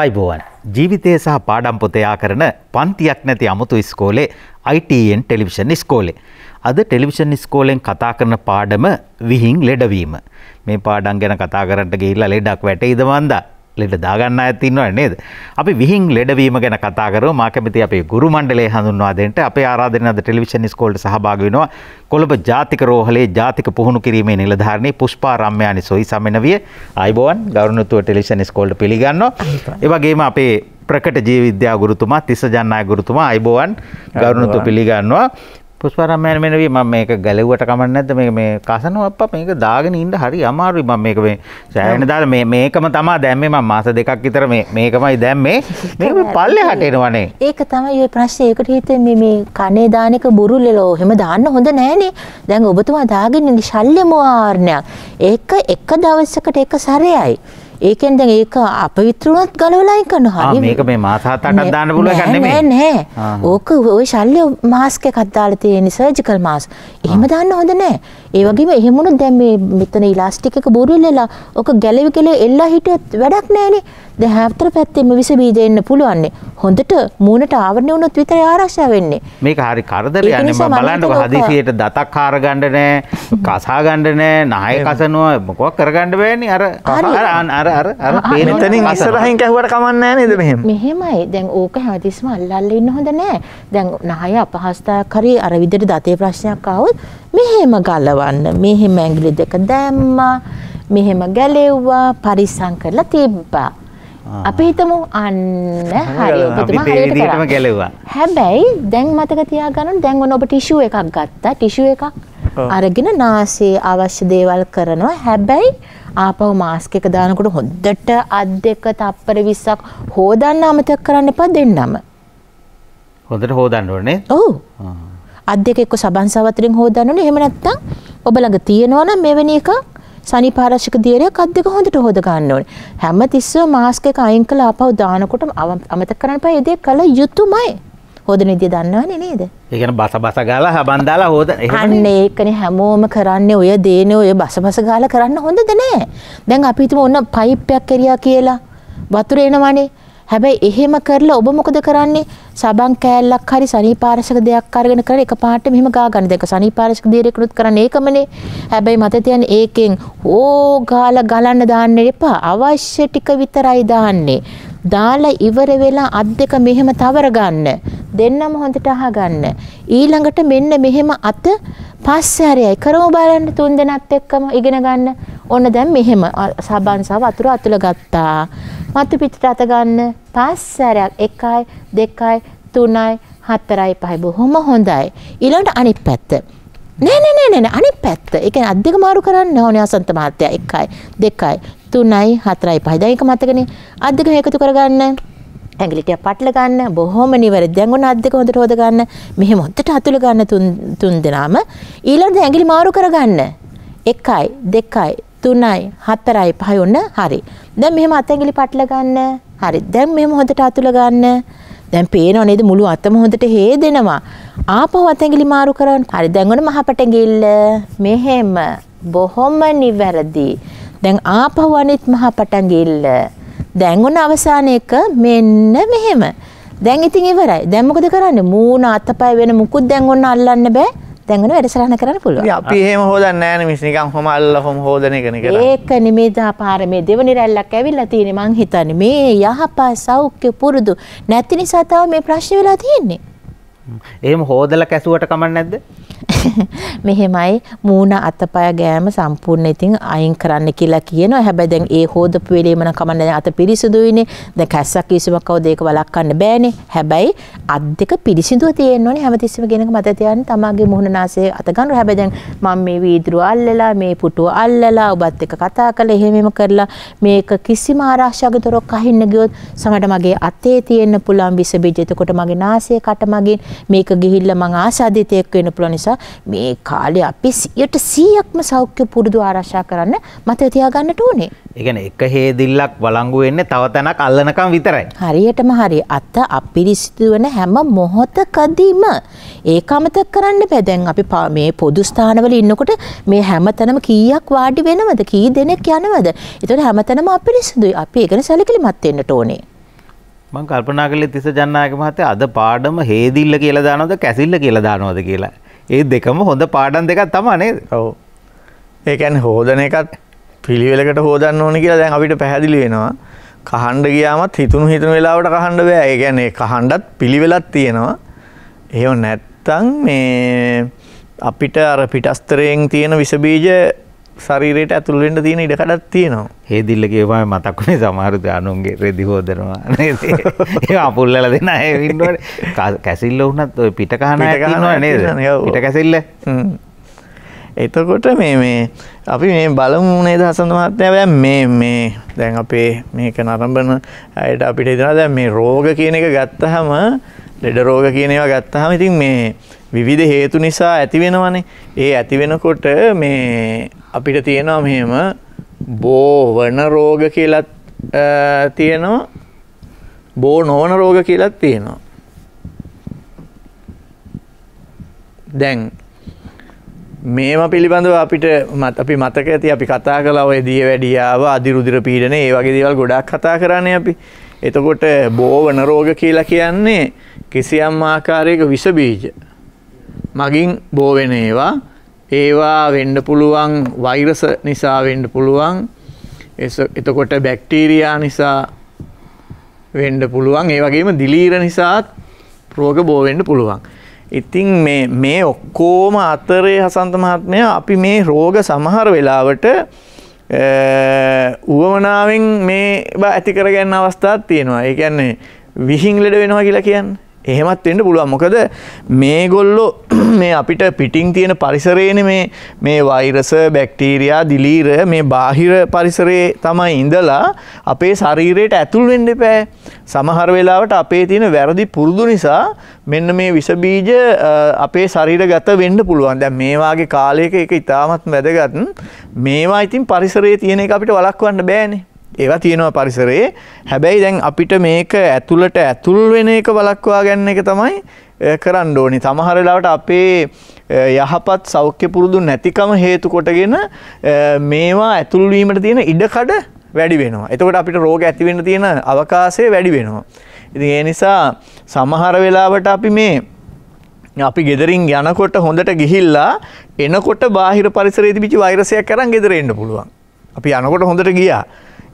ආයිබෝවන් ජීවිතය සහ පාඩම් පොතයා කරන පන්තියක් නැති අමුතු ඉස්කෝලේ ITN ටෙලිවිෂන් ඉස්කෝලේ. අද ටෙලිවිෂන් ඉස්කෝලෙන් කතා කරන පාඩම විහිං ලෙඩවීම. මේ පාඩම් ගැන කතා කරන්නට ගිහිල්ලා ලෙඩක් වැටෙයිද මන්දා. ලෙඩ දාගන්න ඇතින්නවා නේද. අපි විහින් ලෙඩවීම ගැන කතාකර මාකමති අපේ ගුරු මණ්ඩලේ හඳුන්වාදෙන්ට අප ආරාධනද ටෙලිවිෂන් ස්කෝල්ට සහභාගවෙනවා කොළඹ ජාතික රෝහලේ ජාතික පුහුණු කිරීමේ නිලධාරණය පුෂ්පා රම්්‍යයානි සොයි සමෙනවිය අයිබෝන් ගරුණුතුව ටෙලිෂන් ස්කෝල්ට පිළිගන්න. ඒවගේම අපේ ප්‍රකට ජීවිද්‍යා ගුරුතුමා තිස ජන්නාය ගුරුතුමා අයිබෝවන් ගරුණුතු පිළිගන්නවා පුස්පරම්මයන් මෙන්න වී මම මේක ගැලෙව්වට කමක් නැද්ද මේ මේ කසනවා අප්පා මේක දාගෙන ඉන්න හරි අමාරුයි මම මේක මේ සෑහෙන දාලා මේ මේකම තමයි දැම්මේ මම මාස දෙකක් විතර මේ මේකමයි දැම්මේ මේක පල්ලෙහාට එනවනේ ඒක තමයි ඔය ප්‍රශ්නේ ඒකට හිතේ මේ මේ කනේ දාන එක බුරුල්ලෝ එහෙම දාන්න හොඳ නැහනේ දැන් ඔබතුමා දාගෙන ඉන්නේ ශල්‍ය මොආර්ණයක් ඒක එක දවසකට එක සැරයයි ඒකෙන් දැන් ඒක අපවිත්‍ර වුණත් ගලවලා අයින් කරනවා. ආ මේක මේ මාස හත අටක් දාන්න පුළුවන් එකක් නෙමෙයි. නෑ නෑ. ඕක ওই ශල්‍ය මාස්ක් එකක් දාලා තියෙන සර්ජිකල් මාස්ක්. එහෙම දාන්න හොඳ නෑ. ඒ වගේම එහෙම උනොත් දැන් මේ මෙතන ඉලාස්ටික් එක බොරු වෙලා ඕක ගැලවි ගැලවි එල්ලා හිටියොත් වැඩක් නෑනේ. දැන් හැතර පැත්තෙම විස බීජ එන්න පුළුවන්. හොඳට මූණට ආවරණය වුණොත් විතරයි ආරක්ෂා වෙන්නේ. මේක හරි කරදරයක් නේ මම බලන්නකො හදිසියට දතක් කාර ගන්න නෑ, කසා ගන්න නෑ, නාය කසනවා මොකක් කරගන්න බෑනේ අර අර අර අර අර මෙතනින් ඉස්සරහින් කැහුවට කමන්නේ නැහැ නේද මෙහෙම මෙහෙමයි දැන් ඕක හැමතිස්සම අල්ලල්ලා ඉන්න හොඳ නැහැ දැන් නහය අපහසුතාවක් හරි අර විදිහට දතේ ප්‍රශ්නයක් ආවොත් මෙහෙම ගලවන්න මෙහෙම ඇඟිලි දෙක දැම්මා මෙහෙම ගැලෙව්වා පරිස්සම් කරලා තිබ්බා අපි හිතමු අන්න හරි ඔබතුමා හරියට කරා හැබැයි දැන් මතක තියාගන්න දැන් ඔන්න ඔබ ටිෂු එකක් ගත්තා ටිෂු එකක් අරගෙන නාසයේ අවශ්‍ය දේවල් කරනවා. හැබැයි ආපහු මාස්ක් එක දානකොට හොද්දට අත් දෙක තප්පර 20ක් හොදන්න අමතක කරන්න එපා දෙන්නම. හොඳට හොදන්න ඕනේ. ඔව්. අත් දෙක එක්ක සබන් සවතරින් හොදන්න ඕනේ. එහෙම නැත්නම් ඔබ ළඟ තියෙනවා නම් මෙවැනි එකක් සනිපාරශක දියරයක් අත් දෙක හොඳට හොද ගන්න ඕනේ. හැමතිස්සෙම මාස්ක් එක අයින් කළා ආපහු දානකොට අමතක කරන්න එපා. ඒ දේ කළ යුතුයමයි. හොදන විදිය දන්නවනේ නේද? ඒ කියන්නේ බස බස ගාලා හබන් දාලා හොදන එහෙමනේ. ඒකනේ හැමෝම කරන්නේ ඔය දේනේ ඔය බස බස ගාලා කරන්න හොඳද නෑ. දැන් අපි හිතමු ඔන්න පයිප් එකක් කරියා කියලා වතුර එනවනේ. හැබැයි එහෙම කරලා ඔබ මොකද කරන්නේ? සබන් කෑල්ලක් හරි සනීපාරසක දෙයක් අරගෙන කරලා එකපාරට මෙහෙම ගා ගන්න දෙක සනීපාරසක දීරේකුත් කරන්නේ ඒකමනේ. හැබැයි මත තියන්නේ ඒකෙන් ඕ ගාලා ගලන්න දාන්න එපා. අවශ්‍ය ටික විතරයි දාන්නේ. දාලා ඉවර වෙලා අත් දෙක මෙහෙම තවර ගන්න. දෙන්නම හොඳට අහගන්න. ඊළඟට මෙන්න මෙහෙම අත පස්සේ හරියයි. කරමු බලන්න තුන් දෙනාත් එක්කම ඉගෙන ගන්න. ඔන්න දැන් මෙහෙම සබන් සහ වතුර අතුල ගත්තා. මතු පිටට අත ගන්න. පස්සේ හරියක් 1යි 2යි 3යි 4යි 5යි බොහොම හොඳයි. ඊළඟට අනිත් පැත්ත. නෑ නෑ නෑ නෑ අනිත් පැත්ත. ඒ කියන්නේ අත් දෙක මාරු කරන්න ඕනේ අසන්ත මහත්තයා 1යි 2යි 3යි 4යි 5යි. දැන් ඒක මතකනේ. අත් දෙක එකතු කරගන්න. ඇඟිලි ටික පටල ගන්න. බොහොම නිවැරදි. දැන් ඔන්න අත් දෙක හොඳට හොද ගන්න. මෙහෙම හොඳට අතුල ගන්න තුන් තුන් දෙනාම. ඊළඟට ඇඟිලි මාරු කරගන්න. 1යි 2යි 3යි 4යි 5යි ඔන්න හරි. දැන් මෙහෙම අත් ඇඟිලි පටල ගන්න. හරි. දැන් මෙහෙම හොඳට අතුල ගන්න. දැන් පේනව නේද මුළු අතම හොඳට හේදෙනවා. ආපහු අත් ඇඟිලි මාරු කරන්න. හරි. දැන් ඔන්න මහපට ඇඟිල්ල. මෙහෙම. බොහොම නිවැරදි. දැන් ආපහු අනිත් මහා පටන් ගිල්ල. දැන් ඔන්න අවසාන එක මෙන්න මෙහෙම. දැන් ඉතින් ඉවරයි. දැන් මොකද කරන්නේ? මූණ අතපය වෙන මුකුත් දැන් ඔන්න අල්ලන්න බෑ. දැන් ඔන්න වැඩසටහන කරන්න පුළුවන්. අපි එහෙම හොදන්නේ නැහැ නේ මිස් නිකන් හොම අල්ල හොම හොදන එක නේ කරන්නේ. ඒක නිමේදා පාර මේ දෙවනි රැල්ලක් ඇවිල්ලා තියෙන්නේ මං හිතන්නේ. මේ යහපා සෞඛ්‍ය පුරුදු නැති නිසා තමයි මේ ප්‍රශ්නේ වෙලා තියෙන්නේ. එහෙම හොදලා කැසුවට කමක් නැද්ද? මෙහෙමයි මූණ අතපය ගෑම සම්පූර්ණ ඉතින් අයින් කරන්න කියලා කියනවා. හැබැයි දැන් ඒ හොදපු වෙලේම නම් කමක් නැහැ. අත පිරිසිදුයිනේ. දැන් කැස්සක් කිසිමක් කවද ඒක වළක්වන්න බෑනේ. හැබැයි අත් දෙක පිරිසිදුව තියෙන්න ඕනේ. හැමතිස්සෙම කෙනෙක් මත තියාගෙන තමාගේ මුහුණ නාසය අත ගන්නවා. හැබැයි දැන් මම මේ වීදුරුව අල්ලලා මේ පුටුව අල්ලලා ඔබත් එක්ක කතා කළා. එහෙම එහෙම කරලා මේක කිසිම ආරක්ෂාවකතරක් අහින්න ගියොත් සමහරට මගේ අතේ තියෙන්න පුළුවන් විස බීජ. එතකොට මගේ නාසය කට මගේ මේක ගිහිල්ලා මං ආසාදිතයෙක් වෙන්න පුළුවන් නිසා මේ කාලේ අපි 100%ක්ම සෞඛ්‍ය පුරුදු ආරක්ෂා කරන්න මතක තියාගන්නට ඕනේ. ඒ කියන්නේ එක හේදිල්ලක් වළංගු වෙන්නේ තව තැනක් අල්ලනකම් විතරයි. හරියටම හරි අත අපිරිසිදු වෙන හැම මොහොතකදීම ඒක අමතක කරන්න බෑ. දැන් අපි මේ පොදු ස්ථානවල ඉන්නකොට මේ හැමතැනම කීයක් වාඩි වෙනවද? කී දෙනෙක් යනවද? ඒතකොට හැමතැනම අපිරිසිදුයි. අපි ඒකන සැලකිලිමත් වෙන්නට ඕනේ. මං කල්පනා කළේ තිස ජන්නායක මහත්තයා අද පාඩම හේදිල්ල කියලා දානවද කැසිල්ල කියලා දානවද කියලා. ඒ දෙකම හොඳ පාඩම් දෙකක් තමයි නේද? ඔව්. ඒ කියන්නේ හොදන එකත් පිළිවෙලකට හොදන්න ඕනේ කියලා දැන් අපිට පැහැදිලි වෙනවා. කහඬ ගියාමත් හිතුණු හිතුණු වෙලාවට කහඬ බෑ. ඒ කියන්නේ කහඬත් පිළිවෙලක් තියෙනවා. එහෙම නැත්තම් මේ අපිට අර පිටස්තරයෙන් තියෙන විස බීජ ශරීරයට ඇතුළෙන්ට තියෙන ඉඩකඩක් තියෙනවා. හේදිල්ලගේ වගේ මතක්ුනේ සමහරුද අනුන්ගේ රෙදි හොදනවා. ඒ අපුල්ලලා දෙන අය වින්නවනේ. කැසිල්ල වුණත් ඔය පිට කහන අය කහනවා නේද? පිට කැසිල්ල. එතකොට මේ මේ අපි මේ බලමු නේද හසන්ත මහත්තයා දැන් මේ මේ දැන් අපේ මේක නරඹන අයට අපිට හිතනවා දැන් මේ රෝග කියන එක ගත්තහම ලෙඩ රෝග කියන ඒවා ගත්තහම ඉතින් මේ විවිධ හේතු නිසා ඇතිවෙනවනේ ඒ ඇතිවෙනකොට මේ අපිට තියෙනවා මෙහෙම බෝවන රෝග කියලත් තියෙනවා බෝ නොවන රෝග කියලත් තියෙනවා. දැන් මේම පිළිබඳව අපිට මත් අපි මතක ඇති අපි කතා කලා ඔය දිය වැඩියාව අධිරුදිර පීඩන ඒ වගේ දේවල් ගොඩක් කතා කරන්නේ අපි එතකොට බෝ වනරෝග කියලා කියන්නේ කිසියම් ආකාරයක විසබීජ මගින් බෝවෙන ඒවා ඒවා වෙන්ඩ පුළුවන් වෛරස නිසා වෙන්ඩ පුළුවන් එතකොට බැක්ටීරයා නිසා වෙන්ඩ පුළුවන් ඒ වගේම දිලීර නිසාත් රෝග බෝවෙන්ඩ පුළුවන්. ඉතිං මේ ඔක්කෝම අතරේ හසන්ත මහත්මය අපි මේ රෝග සමහර වෙලාවට උවමනාවෙන් මේ ඇතිකරගන්න අවස්ථාත් තියෙනවා ඒකැන්නේ විහිංලෙඩ වෙනවා කියලා කියන්න. එහෙමත් වෙන්න පුළුවන් මොකද මේගොල්ලෝ මේ අපිට පිටින් තියෙන පරිසරයන මේ මේ වෛරස බැක්ටීරයා දිලීර මේ බාහිර පරිසරයේ තමයි ඉඳලා අපේ ශරීරයට ඇතුල් වෙන්න එපෑ සමහර වෙලාවට අපේ තියෙන වැරදි පුරුදු නිසා මෙන්න මේ විසබීජ අපේ ශරීර ගත වෙන්න පුළුවන් දැන් මේවාගේ කාලයක එක ඉතාමත් වැදගත් මේවා ඉතින් පරිසරයේ තියෙන එක අපිට වලක්වන්න බෑනේ ඒවා තියෙනවා පරිසරයේ හැබැයි දැන් අපිට මේක ඇතුළට ඇතුල් වෙන එක වලක්වා ගන්න එක තමයි කරන්න ඕනි. සමහර වෙලාවට අපේ යහපත් සෞඛ්‍ය පුරුදු නැතිකම හේතු කොටගෙන මේවා ඇතුල් වීමට තියෙන ඉඩකඩ වැඩි වෙනවා. එතකොට අපිට රෝග ඇති වෙන්න තියෙන අවකාශය වැඩි වෙනවා. ඉතින් ඒ නිසා සමහර වෙලාවට අපි මේ අපි ගෙදරින් යනකොට හොඳට ගිහිල්ලා එනකොට බාහිර පරිසරයේ තිබිච්ච වෛරසයක් අරන් ගෙදර එන්න පුළුවන්. අපි යනකොට හොඳට ගියා.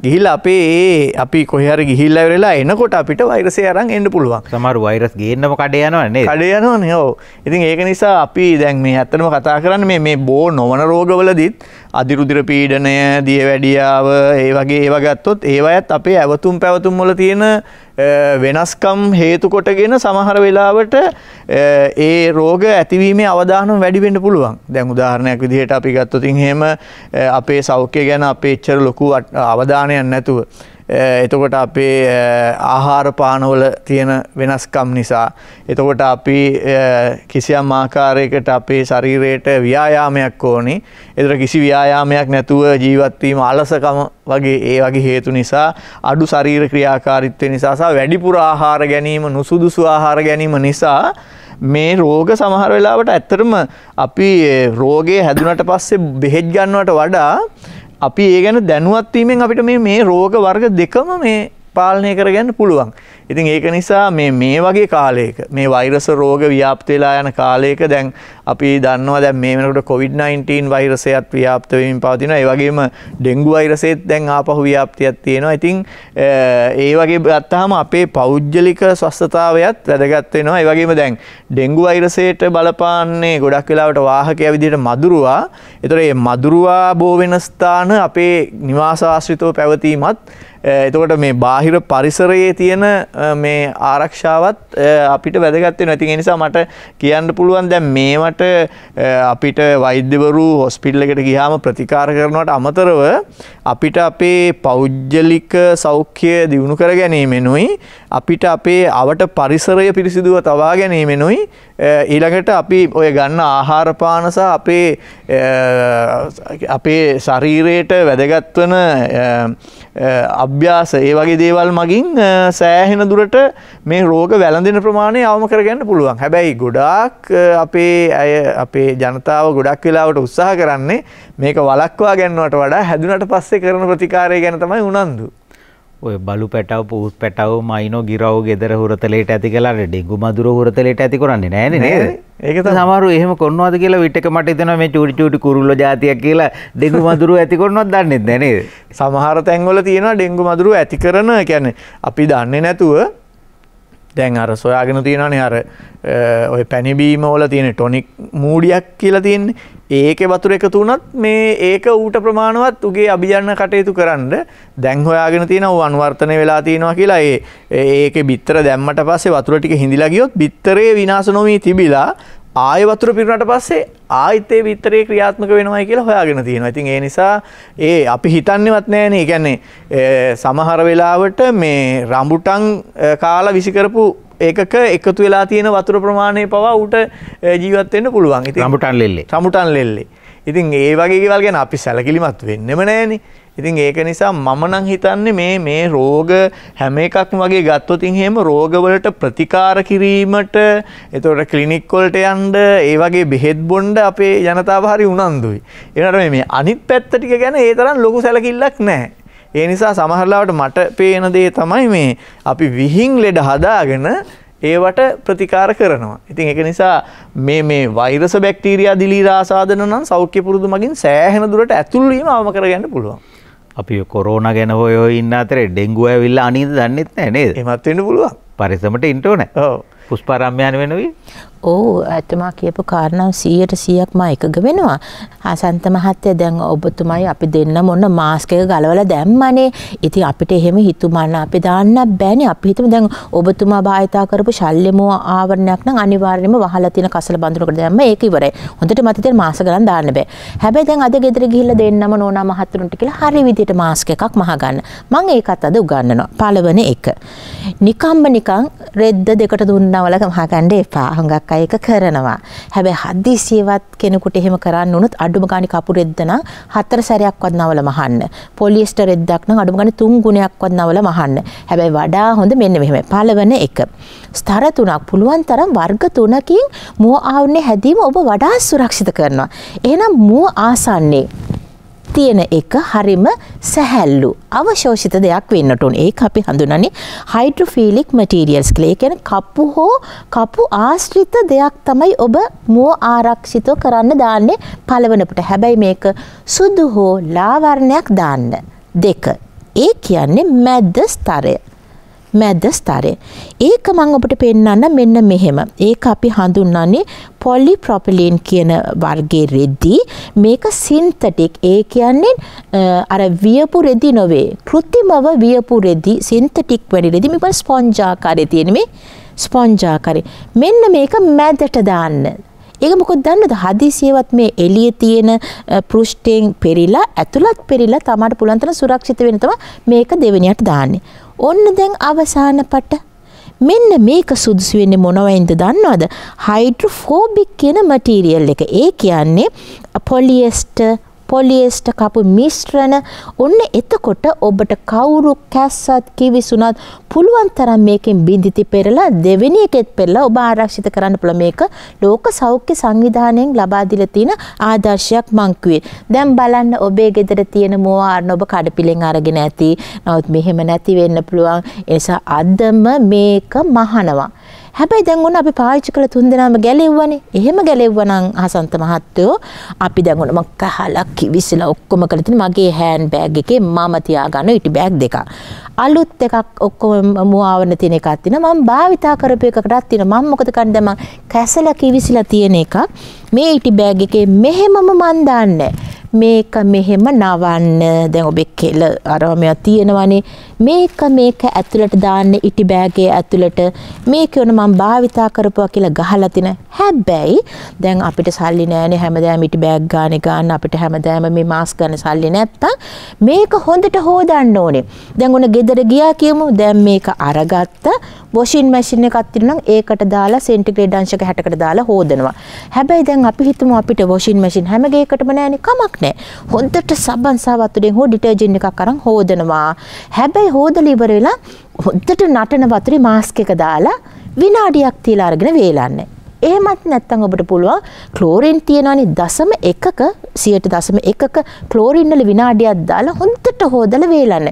ගිහිල් අපේ ඒ අපි කොහර ගිහිල්ල වෙලා එනකොට අපිට වෛරසය අරන් එන්න පුළුවන් සමර වෛරස් ගේන්නම කඩයනවන්නේ කඩයනවන හෝ ඉතින් ඒක නිසා අපි දැන් මේ ඇත්තනම කතා කරන්න මේ බෝ නොවන රෝගවලදත් අධිරුදිර පීඩනය දිය වැඩියාව ඒ වගේ ඒවගත්තොත් ඒවයත් අපේ ඇවතුම් පැවතුම් මොල තියෙන වෙනස්කම් හේතු කොටගෙන සමහර වෙලාවට ඒ රෝග ඇතිවීමේ අවධානම් වැඩිවෙන්න පුළුවන් දැන් උදාහරණයක් විදිහට අපි ගත්තොතින් හෙම අපේ සෞඛ්‍ය ගැන අපේ එච්චර ලොකු අවධානයක් නැතුව Eh, එතකොට අපේ eh, ආහාරපානවල තියෙන වෙනස්කම් නිසා. එතකොට අපි eh, කිසියම් ආකාරයකට අපේ ශරීරයට ව්‍යායාමයක් ඕනි එතර කිසි ව්‍යායාමයක් නැතුව ජීවත්වීම අලසකම වගේ ඒ වගේ හේතු නිසා අඩු ශරීර ක්‍රියාකාරිත්වය නිසාසා වැඩිපුර ආහාර ගැනීම නුසුදුසු ආහාර ගැනීම නිසා මේ රෝග සමහර වෙලාවට ඇත්තරම අපි රෝගය හැදුනට පස්සේ බෙහෙත් ගන්නවට වඩා අපි ඒ ගැන දැනුවත්වීමෙන් අපිට මේ රෝග වර්ග දෙකම මේ පාලනය කරගන්න පුළුවන්. ඉතින් ඒක නිසා මේ මේ වගේ කාලයක මේ වෛරස රෝග ව්‍යාප්ත වෙලා යන කාලයක දැන් අපි දන්නවා දැන් මේ වෙනකොට COVID-19 වෛරසයත් ව්‍යාප්ත වෙමින් පවතිනවා. ඒ වගේම ඩෙන්ගු වෛරසෙත් දැන් ආපහු ව්‍යාප්තියක් තියෙනවා. ඉතින් ඒ වගේ ගත්තාම අපේ පෞද්ගලික ස්වස්ථතාවයත් වැදගත් වෙනවා. ඒ වගේම දැන් ඩෙන්ගු වෛරසයට බලපාන්නේ ගොඩක් වෙලාවට වාහකයා විදිහට මදුරුවා. ඒතර මේ මදුරුවා බෝ වෙන ස්ථාන අපේ නිවාස ආශ්‍රිතව පැවතීමත් එතකොට මේ බාහිර පරිසරයේ තියෙන මේ ආරක්ෂාවත් අපිට වැදගත් වෙනවා. ඉතින් ඒ නිසා මට කියන්න පුළුවන් දැන් මේවට ඒවට අපිට වෛද්‍යවරු හොස්පිටල් එකට ගිහාම ප්‍රතිකාර කරනවට අමතරව අපිට අපේ පෞද්ගලික සෞඛ්‍ය දියුණු කර ගැනීමෙනුයි අපිට අපේ අවට පරිසරය පිරිසිදුව තබා ගැනීමෙනුයි ඊළඟට අපි ඔය ගන්න ආහාරපානස අපේ අපේ ශරීරයට වැදගත්වන අභ්‍යාස ඒ වගේ දේවල් මගින් සෑහෙන දුරට මේ රෝග වැලඳෙන ප්‍රමාණය අවම කරගන්න පුළුවන් හැබැයි ගොඩාක් අපේ ඇය අපේ ජනතාව ගොඩක් වෙලාවට උත්සාහ කරන්නේ මේක වලක්වා ගැන්නවට වඩා හැදුනට පස්සේ කරන ප්‍රතිකාරය ගැන තමයි උනන්දු. ඔය බලු පැටව පූස් පැටව මයිනෝ ගිරව් ගෙදර හුරතලේට ඇති කලාට ඩෙගු මදුර හුරතලේට ඇති කරන්නේ නෑන නේද ඒක සමරු එහෙම කොන්නවාද කියලා විටක මට එතන මේ චූටි චූටි කුරුල්ල ජාතියක් කියලා ඩෙගු මදුරු ඇති කරනවත් දන්නේ නැනේ සමහර තැන්වල තියෙනවා ඩෙංගු මදුරු ඇති කරන කියන්නේ අපි දන්නේ නැතුව දැන් අර සොයාගෙන තියෙනනේ අර ඔය පැණිබීම ඕල තියෙන ටොනික් මූඩියක් කියලා තියන්නේ ඒක වතුර එකතු වනත් මේ ඒක ඌට ප්‍රමාණවත් උගේ අභිජන්න කටයුතු කරන්න දැන් හොයාගෙන තියෙන අනුවර්තනය වෙලා තියෙනවා කියලා ඒ ඒක බිත්තර දැම්මට පස්සේ වතුර ටික හිඳිලා ගියොත් බිත්තරේ විනාශ නොවී තිබිලා ආය වතුර පිරුණට පස්සේ ආයිතේ විතරේ ක්‍රියාත්මක වෙනවා කියලා හොයාගෙන තියෙනවා. ඉතින් ඒ නිසා ඒ අපි හිතන්නේවත් නැහනේ. ඒ කියන්නේ සමහර වෙලාවට මේ රඹුටන් කාලා විසි කරපු ඒකක එකතු වෙලා තියෙන වතුර ප්‍රමාණය පවා ඌට ජීවත් වෙන්න පුළුවන්. ඉතින් රඹුටන් ලෙල්ලේ. රඹුටන් ලෙල්ලේ. ඉතින් ඒ වගේ ගෙවල් ගැන අපි සැලකිලිමත් වෙන්නෙම නැහනේ. ඉතින් ඒක නිසා මම නම් හිතන්නේ මේ මේ රෝග හැම එකක්ම වගේ ගත්තොත් එහෙම රෝගවලට ප්‍රතිකාර කිරීමට එතකොට ක්ලිනික් වලට යන්න ඒ වගේ බෙහෙත් බොන්න අපේ ජනතාව හරි උනන්දුයි. ඒනට මේ අනිත් පැත්ත ටික ගැන ඒ තරම් ලොකු සැලකිල්ලක් නැහැ. ඒ නිසා සමහරලාවට මට පේන දේ තමයි මේ අපි විහිං ලෙඩ හදාගෙන ඒවට ප්‍රතිකාර කරනවා. ඉතින් ඒක නිසා මේ මේ වෛරස බැක්ටීරියා දිලීරා ආසාදන නම් සෞඛ්‍ය පුරුදු මගින් සෑහෙන දුරට ඇතුල් වීම අවම කරගන්න පුළුවන්. අපි කොරෝන ගැන හොයෝ ඉන්න අතරේ ඩෙංගුව ඇවිල්ලා අනිද දන්නෙත් නෑ නේද එමත් වෙන්න පුළුවන් පරිසමට ඉන්ටෝන පුස්පරම්යන් වෙනවී ඔව් ඇත්තමා කියපු කාරණා 100%ක් මා එකග වෙනවා. හසන්ත මහත්තයා දැන් ඔබතුමයි අපි දෙන්න මොන මාස්ක් එක ගලවලා දැම්මනේ. ඉතින් අපිට එහෙම හිතුමන අපි දාන්න බෑනේ. අපි හිතමු දැන් ඔබතුමා භාවිතා කරපු ශල්‍යමෝ ආවරණයක් නම් අනිවාර්යයෙන්ම වහලා තියෙන කසල බඳුනකට දැම්ම ඒක ඉවරයි. හොඳට මත තියෙන මාස්ක් ගලන් දාන්න බෑ. හැබැයි දැන් අද ගෙදර ගිහිල්ලා දෙන්නම නෝනා මහත්තුරුන්ට කියලා හරි විදිහට මාස්ක් එකක් මහ ගන්න. මම ඒකත් අද උගන්වනවා. පළවෙනි එක. නිකම්ම නිකන් රෙද්ද දෙකට දුන්නා වල මහ ගන්න එපා. හුඟක් ගොඩක් අය එක කරනවා. හැබැයි හදිසියවත් කෙනෙකුට එහෙම කරන්න උනොත් අඩුම ගානේ කපුරෙද්ද නම් හතර සැරයක්වත් නවල මහන්න. පොලිස්ටර් එද්දක් නම් අඩුම ගානේ තුන් ගුණයක්වත් නවල මහන්න. හැබැයි වඩා හොඳ මෙන්න මෙහෙම. පළවෙනි එක. ස්තර තුනක් පුළුවන් තරම් වර්ග තුනකින් මුව ආවුනේ හැදීම ඔබ වඩා සුරක්ෂිත කරනවා. එහෙනම් මුව ආසන්නේ තියෙන එක හරිම සැහැල්ලු අවශෝෂිත දෙයක් වෙන්නට උන් ඒක අපි හඳුනන්නේ හයිඩ්‍රොෆිලික් මටීරියල්ස් කියලා. ඒ කියන්නේ කපු හෝ කපු ආශ්‍රිත දෙයක් තමයි ඔබ මුව ආරක්ෂිතව කරන්න දාන්නේ පළවෙනපට. හැබැයි මේක සුදු හෝ ලා වර්ණයක් දාන්න. දෙක. ඒ කියන්නේ මැද ස්තරය. මැදස්තරය. ඒක මං ඔබට පෙන්වන්න මෙන්න මෙහෙම. ඒක අපි හඳුන්වන්නේ පොලිප්‍රොපිලීන් කියන වර්ගයේ රෙදි. මේක සින්තටික්. ඒ කියන්නේ අර වියපු රෙදි නොවේ. કૃත්‍රිමව වියපු රෙදි සින්තටික් වැඩි රෙදි මේ ස්පොන්ජ් ආකාරයේ තියෙන මේ ස්පොන්ජ් ආකාරය. මෙන්න මේක මැදට දාන්න. ඒක මොකද දන්නද හදිසියවත් මේ එළියේ තියෙන පෘෂ්ඨයෙන් පෙරිලා ඇතුළත් පෙරිලා තමයි පුළුවන් තරම් සුරක්ෂිත වෙන තමයි මේක දෙවෙනියට දාන්නේ. ඔන්න දැන් අවසාන පට මෙන්න මේක සුදුසු වෙන්නේ මොනවයින්ද දන්නවද? හයිඩ්‍රොෆෝබික් කියන මටීරියල් එක. ඒ කියන්නේ පොලියස්ටර් පොලියස්ට කපු මිශ්‍රණ ඔන්න එතකොට ඔබට කවුරු කැස්සත් කිවිසුනත් පුළුවන් තරම් මේකෙන් බිඳිති පෙරලා දෙවෙනි එකෙත් පෙරලා ඔබ ආරක්ෂිත කරන්න පුළුවන් මේක ලෝක සෞඛ්‍ය සංවිධානයෙන් ලබා දීලා තියෙන ආදර්ශයක් මං කිව්වේ. දැන් බලන්න ඔබේ ගෙදර තියෙන මෝආරණ ඔබ කඩපිලෙන් අරගෙන ඇති. නමුත් මෙහෙම නැති වෙන්න පුළුවන්. ඒ නිසා අදම මේක මහනවා. හැබැයි දැන් ඔන්න අපි පාවිච්චි කළ තුන් දෙනාම ගැලෙව්වනේ. එහෙම ගැලෙව්වනම් අහසන්ත මහත්තයෝ අපි දැන් ඔන්න මම කහලා කිවිසලා ඔක්කොම කරලා තියෙන මගේ හෑන්ඩ් බෑග් එකේ මම තියාගන්න ඉටි බෑග් දෙකක්. අලුත් එකක් ඔක්කොම මුවාවන තියෙන එකක් තියෙනවා. මම භාවිතා කරපු එකකටත් තියෙනවා. මම මොකද කරන්නේ දැන් මම කැසලා කිවිසලා තියෙන එකක් මේ ඉටි බෑග් එකේ මෙහෙමම මන් දාන්නේ. මේක මෙහෙම නවන්න දැන් ඔබේ කෙල අරමයක් තියෙනවනේ මේක මේක ඇතුළට දාන්න ඉටි බෑගේ ඇතුළට මේක වුණ මම භාවිතා කරපුවා කියලා ගහලා තින හැබැයි දැන් අපිට සල්ලි නෑනේ හැමදාම ඉටි බෑග් ගාන ගන්න අපිට හැමදාම මේ මාස් ගන්න සල්ලි නැත්තම් මේක හොඳට හොදන්න ඕනේ දැන් උන ගෙදර ගියා කියමු දැන් මේක අරගත්ත වොෂින් මැෂින් එකක් තියෙනවා ඒකට දාලා සෙන්ටිග්‍රේඩ් අංශක 60කට දාලා හොදනවා හැබැයි දැන් අපි හිතමු අපිට වොෂින් මැෂින් හැම ගෙයකටම නෑනේ කමක් නෑ හොඳට සබන් සාවත්තුඩෙන් හෝ ඩිටර්ජන්ට් එකක් අරන් හොදනවා හැබැයි හෝදලා ඉවර වෙලා හොද්දට නටන වතුරේ මාස්ක් එක දාලා විනාඩියක් තියලා අරගෙන වේලන්න. එහෙමත් නැත්නම් ඔබට පුළුවන් ක්ලෝරින් තියෙනවනේ 0.1ක සියයට දසම එකක ක්ලෝරින්නල විනාඩියක් දාලා හොන්තට හෝදල වේලන්න.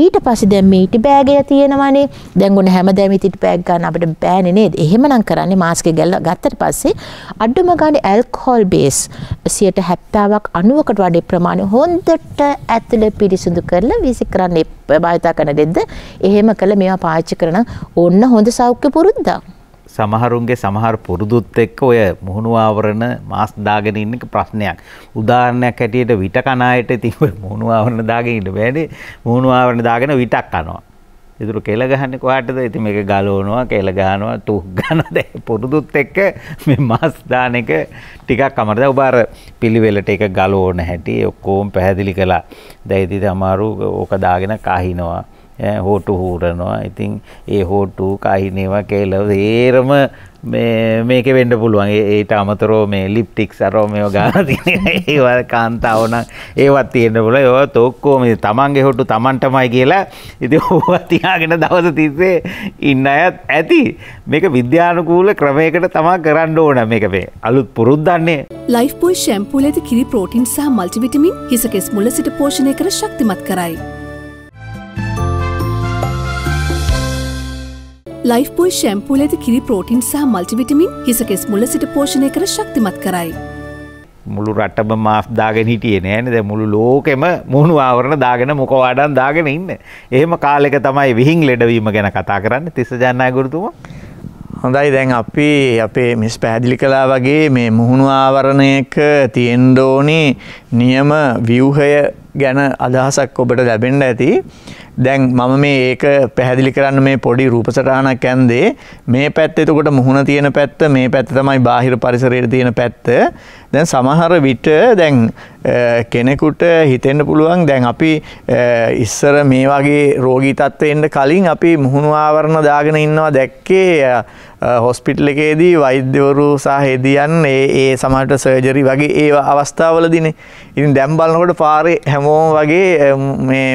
ඊට පස්සේ දැන් මීට බෑගය තියෙනවනේ. දැන් ඔන්න හැමදාම ඉතිට බෑග් ගන්න අපිට බෑනේ නේද? එහෙමනම් කරන්නේ මාස්ක් ගැල්ල ගත්තට පස්සේ අඩුම ගානේ ඇල්කොහොල් බේස් 70ක් 90කට වඩා ප්‍රමාණය හොන්තට ඇතුළේ පිරිසිදු කරලා වීසි කරන්න භාවිත කරන දෙද්ද එහෙම කළ මේවා පාවිච්චි කරන ඕන්න හොඳ සෞඛ්‍ය පුරුද්දක්. සමහරුන්ගේ සමහර පුරුදුත් එක්ක ඔය මුහුණු ආවරණ මාස් දාගෙන ඉන්න එක ප්‍රශ්නයක්. උදාහරණයක් හැටියට විට කන අයට ඉතින් මුහුණු ආවරණ දාගෙන ඉන්න බෑනේ. මුහුණු ආවරණ දාගෙන විටක් කනවා. ඉතුරු කෙල ගහන්නේ කොහටද? ඉතින් මේක ගලවනවා, කෙල ගහනවා, තුක් ගන්නවා. දැන් පුරුදුත් එක්ක මේ මාස් දාන එක ටිකක් අමාරුයි. දැන් ඔබ අර පිළිවෙලට ඒක ගලවන හැටි ඔක්කොම පැහැදිලි කළා. දැන් ඉතින් අමාරු ඕක දාගෙන කහිනවා. හෝටු හූරනවා ඉතින් ඒ හෝටු කහිනවා කෙලව ඒරම මේක වෙන්ඩ පුළුවන් ඒට අමතරෝ මේ ලිප්ටික්ස් අරෝමය ගාතින ඒවල් කාන්තාවන ඒවත් තියෙන්න්න පුල ඒව තොක්කෝම තමන්ගේ හොටු තමන්ටමයි කියලා ඉති හෝවතියාගෙන දවස තිස්සේ ඉන්න අයත් ඇති මේක විද්‍යානකූල ක්‍රමයකට තමා කරන්න ඕන මේක වේ අලුත් පුරුද්දන්නේ ලයිෆ්පුයි ශැම්පූල ඇති කිරි පෝටින් සහ මල්ටිවිටමින් හිසකෙස් මුල සිට පෝෂණය කර ශක්තිමත් කරයි. ලයිෆ්බෝයි ශැම්පූල ඇති කිරි ප්‍රෝටින් සහ මල්ටිවිටමින් හිසකෙස් මුල සිට පෝෂණය කර ශක්තිමත් කරයි. මුළු රටම මාස් දාගෙන හිටියේ නෑන දැ මුළු ලෝකෙම මුහුණු ආවරණ දාගෙන මොකවාඩන් දාගෙන ඉන්න. එහෙම කාලෙක තමයි විහිං ලෙඩවීම ගැන කතා කරන්න තිස්ස ජන්නය ගුරතුම. හොඳයි දැන් අපි අපේ මිස් පැහැදිලි කලා වගේ මේ මුහුණු ආවරණයක තියෙන්ඩෝනි නියම ව්‍යවහය ගැන අදහසක් ඔබට ලැබෙන්ඩ ඇති දැන් මම මේ ඒක පැහැදිලි කරන්න මේ පොඩි රූපසටානක් ඇන්දේ මේ පැත් එතකොට මුහුණ තියෙන පැත්ත මේ පැත්ත තමයි බාහිර පරිසරයට තියෙන පැත්ත දැන් සමහර විට දැන් කෙනෙකුට හිතෙන්න්න පුළුවන් දැන් අපි ඉස්සර මේ වගේ රෝගී තත්ත්වෙන්ට කලින් අපි මුහුණවාවරණ දාගෙන ඉන්නවා දැක්කේ හොස්පිටල එකේදී වෛද්‍යවරු සාහෙදියන් ඒ සමට සර්ජරි වගේ ඒ අවස්ථාවල දිනේ ඉන් දැම්බලනකොට පාරි හැමෝ වගේ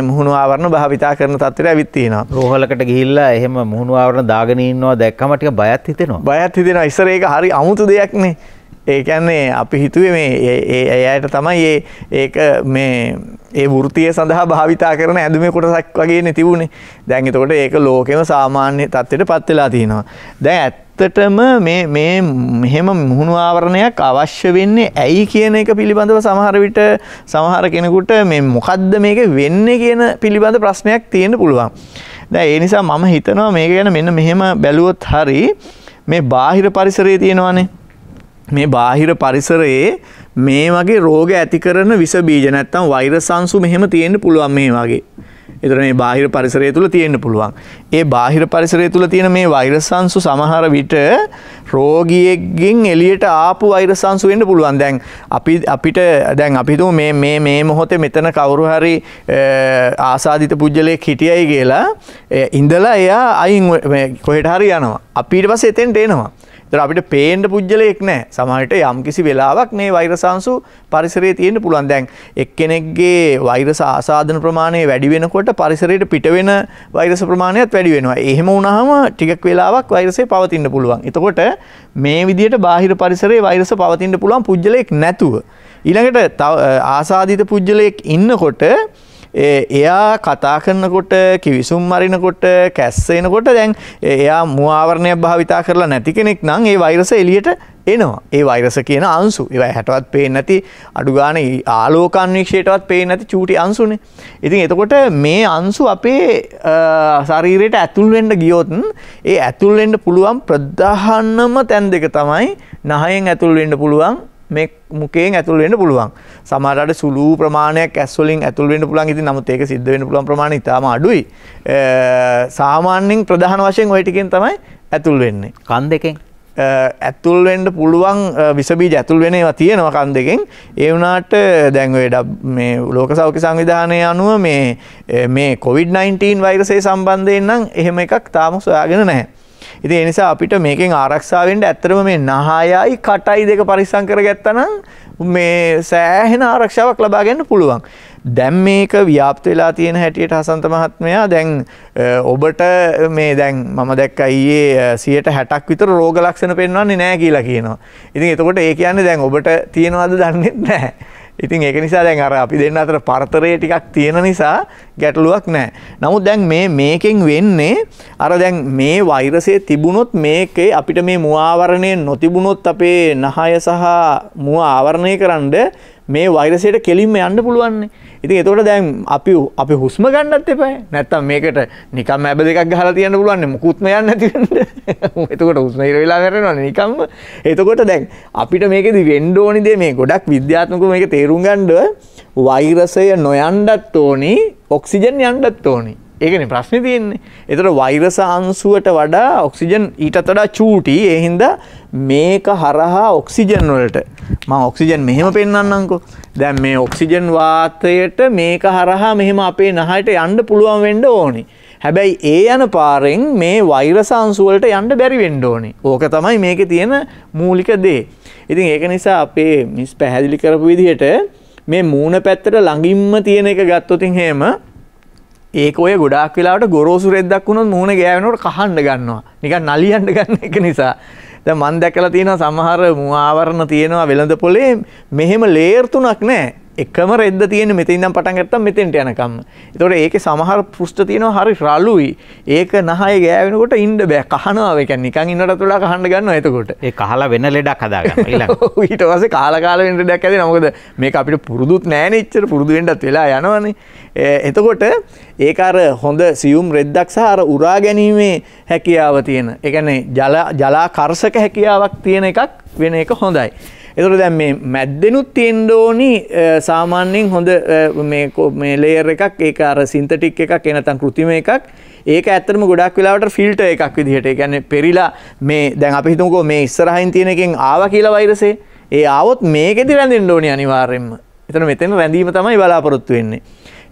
මුහුණු ආවරණ භාවිතා කරන තත්වර ඇවිත්තිනවා රෝහලකට ගිල්ලා එහෙම මුහුණු ආවරණ දාගෙනන්නවා දැක්කමටික බයත් හිතෙනවා බයත් හිතෙන ඉස්සර ඒක හරි අමුතු දෙයක්නේ ඒකැන්නේ අපි හිතුවේ මේ ඒ අයට තමයි ඒ ඒක මේ ඒ වෘතිය සඳහා භාවිතා කරන ඇඳුමේ කොටසක් වගේ තිබුණේ දැන් එතකොට ඒක ලෝකෙම සාමාන්‍ය තත්ත්වයට පත් වෙලා තියෙනවා දැන් ඇත්තටම මේ මේ මෙහෙම මුහුණු ආවරණයක් අවශ්‍ය වෙන්නේ ඇයි කියන එක පිළිබඳව සමහර විට සමහර කෙනෙකුට මේ මොකද්ද මේක වෙන්නේ කියන පිළිබඳ ප්‍රශ්නයක් තියෙන්න පුළුවන් දැන් ඒ නිසා මම හිතනවා මේක ගැන මෙන්න මෙහෙම බැලුවොත් හරි මේ බාහිර පරිසරයේ තියෙනවානේ මේ බාහිර පරිසරයේ මේ වගේ රෝග ඇති කරන විස බීජ නැත්තම් වෛරස් අංශු මෙහෙම තියෙන්න පුළුවන් මේ වගේ. ඒතර මේ බාහිර පරිසරය තුල තියෙන්න පුළුවන්. ඒ බාහිර පරිසරය තුල තියෙන මේ වෛරස් අංශු සමහර විට රෝගියෙක්ගෙන් එළියට ආපු වෛරස් අංශු වෙන්න පුළුවන්. දැන් අපි අපිට දැන් අපි හිතමු මේ මේ මේ මොහොතේ මෙතන කවුරු හරි ආසාදිත පුජ්‍යලයක් හිටියයි කියලා ඉඳලා එයා අයින් කොහෙට හරි යනවා. අපි ඊට පස්සේ එතෙන්ට එනවා. දර අපිට පේන්ඩ පුද්ගලයෙක් නෑ සමහට යම් කිසි වෙලාවක් මේ වෛරසාංසු පරිසරේ තියෙන්ට පුළන් දැන් එක්කෙනෙක්ගේ වෛරස ආසාධන ප්‍රමාණය වැඩි වෙනකොට පරිසරයට පිටවෙන වෛරස ප්‍රමාණයත් වැඩි වෙනවා එහෙම උනහම ටිකක් වෙලාවක් වෛරසේ පවතින්න පුළුවන් එතකොට මේ විදියට බාහිර පරිසරේ වෛරස පවතින්න පුළුවන් පුද්ගලයෙක් නැතුව ඊළඟට ආසාධිත පුද්ගලයෙක් ඉන්නකොට එයා කතා කරනකොට කිවිසුම් මරිනකොට කැස්සෙනකොට දැන් එයා මුවාවරණයක් භාවිතා කරලා නැති කෙනෙක් නම් ඒ වෛරස එලියට එනවා ඒ වෛරස කියන අංසු ඒවයි හැටවත් පේ නැති අඩුගාන ආලෝකන්වීක්ෂයටවත් පේ නැති චූටි අංසුනේ ඉතින් එතකොට මේ අංසු අපේ ශරීරයට ඇතුල්වෙන්ඩ ගියෝතුන් ඒ ඇතුල්වෙන්ඩ පුළුවන් ප්‍රධානම තැන් දෙක තමයි නහයෙන් ඇතුල්වෙන්ඩ පුළුවන් මේ මුකෙන් ඇතුල් වෙන්න පුළුවන්. සමහරට සුළු ප්‍රමාණයක් ඇස් වලින් ඇතුල් වෙන්න පුළුවන්. ඉතින් නමුත් ඒක සිද්ධ වෙන්න පුළුවන් ප්‍රමාණය ඉතාම අඩුයි. සාමාන්‍යයෙන් ප්‍රධාන වශයෙන් ওই ටිකෙන් තමයි ඇතුල් වෙන්නේ. කන් දෙකෙන් ඇතුල්වෙන්ඩ පුළුවන් විසබීජ ඇතුල් වෙන ඒවා තියෙනවා කන් දෙකෙන් ඒ වනාට දැන්වඩ මේ ලෝක සෞඛ්‍ය සංවිධානය අනුව මේ කොවිD-19 වෛරසේ සම්බන්ධයෙන් නම් එහෙම එකක් තාම සොයාගෙන නැහැ. ඉතින් ඒ නිසා අපිට මේකෙන් ආරක්ෂා වෙන්න ඇත්තටම මේ නහයයි කටයි දෙක පරිස්සම් කරගත්තනම් මේ සෑහෙන ආරක්ෂාවක් ලබා ගන්න පුළුවන්. දැම් මේක ව්‍යාප්ත වෙලා තියෙන හැටියට හසන්ත මහත්මයා දැන් ඔබට මේ දැන් මම දැක්ක අයියේ සියට හැටක් විතර රෝග ලක්ෂණ පෙන්වන්නේ නෑ කියලා කියනවා. ඉතින් එතකොට ඒ කියන්නේ දැන් ඔබට තියෙනවද දන්නෙත් නෑ. ඉතින් ඒක නිසා දැන් අර අපි දෙන්න අතර පරතරය ටිකක් තියෙන නිසා ගැටලුවක් නෑ. නමුත් දැන් මේ මේකෙන් වෙන්නේ අර දැන් මේ වෛරසය තිබුණොත් මේකේ අපිට මේ මුව ආවරණය නොතිබුණොත් අපේ නහය සහ මුව ආවරණය කරන්න මේ වෛරසයට කෙලින්ම යන්න පුළුවන්නේ. ඉතින් එතකොට දැන් අපි අපි හුස්ම ගන්නත් එපා. නැත්තම් මේකට නිකම් ඇබ දෙකක් ගහලා තියන්න පුළුවන් නේ. මුකුත්ම යන්නේ නැති වෙන්නේ. එතකොට හුස්ම ඉර වෙලා කරනවනේ නිකම්ම. එතකොට දැන් අපිට මේකෙදි වෙන්න ඕනි දේ මේ ගොඩක් විද්‍යාත්මකව මේක තේරුම් ගන්නව වෛරසය නොයන්නත් ඕනි, ඔක්සිජන් යන්නත් ඕනි. ඒකන ප්‍රශ්න තියෙන්නේ එතට වෛරස අංසුවට වඩා ඔක්සිජන් ඊටත් වඩා චූටි එහින්ද මේක හරහා ඔක්සිජන් වලට ම ඔක්සිජන් මෙහෙම පෙන්න්නන්නකෝ දැන් මේ ඔක්සිජන් වාතයට මේක හරහා මෙහෙම අපේ නහයට යන්ඩ පුළුවන් වෙන්ඩ ඕනි හැබැයි ඒ යන පාරෙන් මේ වෛරසංසුවලට යන්ඩ බැරි වෙන්ඩ ඕනි ඕක තමයි මේක තියෙන මූලික දේ ඉතින් ඒක නිසා අපේ මිස් පැහැදිලි කරපු විදිහට මේ මූුණ පැත්තට ළඟින්ම තියෙන එක ගත්තොතින් හෙම ඒක ඔය ගොඩක් වෙලාට ගොරෝසු රෙද්දක් වුණොත් මූණ ගෑවෙනකොට කහන්න ගන්නවා. නිකන් නලියන්න ගන්න එක නිසා. දැන් මම දැකලා තියෙනවා සමහර මුව ආවරණ තියෙනවා වෙළඳ පොලේ මෙහෙම ලේයර් තුනක් නැහැ. එකම රෙද්ද තියෙන මෙතනින්නම් පටන් ගත්තම මෙතෙන්ට යනකම්. ඒතකොට ඒකේ සමහර පෘෂ්ඨ තියෙනවා හරි රළුයි. ඒක නහය ගෑවෙනකොට ඉන්න බෑ. කහනවා ඒ කියන්නේ නිකන් ඉන්නටත් වෙලා කහන්න ගන්නවා එතකොට. ඒ කහලා වෙන ලෙඩක් හදාගන්න ඊළඟ. ඊට පස්සේ කාලා කාලා වෙන ලෙඩක් හැදෙනවා. මොකද මේක අපිට පුරුදුත් නෑනේ ඉච්චර පුරුදු වෙන්නත් වෙලා යනවනේ. එතකොට ඒක අර හොඳ සියුම් රෙද්දක් සහ අර උරා ගැනීමේ හැකියාව තියෙන. ඒ කියන්නේ ජල ජලාකර්ෂක හැකියාවක් තියෙන එකක් වෙන එක හොඳයි. එතකොට දැන් මේ මැද්දෙනුත් තියෙන්න ඕනි සාමාන්‍යයෙන් හොඳ මේ මේ ලේයර් එකක් ඒක අර සින්තටික් එකක් ඒ නැත්නම් කෘතිම එකක් ඒක ඇත්තටම ගොඩක් වෙලාවට ෆිල්ටර් එකක් විදිහට ඒ කියන්නේ පෙරිලා මේ දැන් අපි හිතමුකෝ මේ ඉස්සරහින් තියෙන එකෙන් ආවා කියලා වෛරසය ඒ ආවොත් මේකෙදි රැඳෙන්න ඕනි අනිවාර්යයෙන්ම එතන මෙතන රැඳීම තමයි බලාපොරොත්තු වෙන්නේ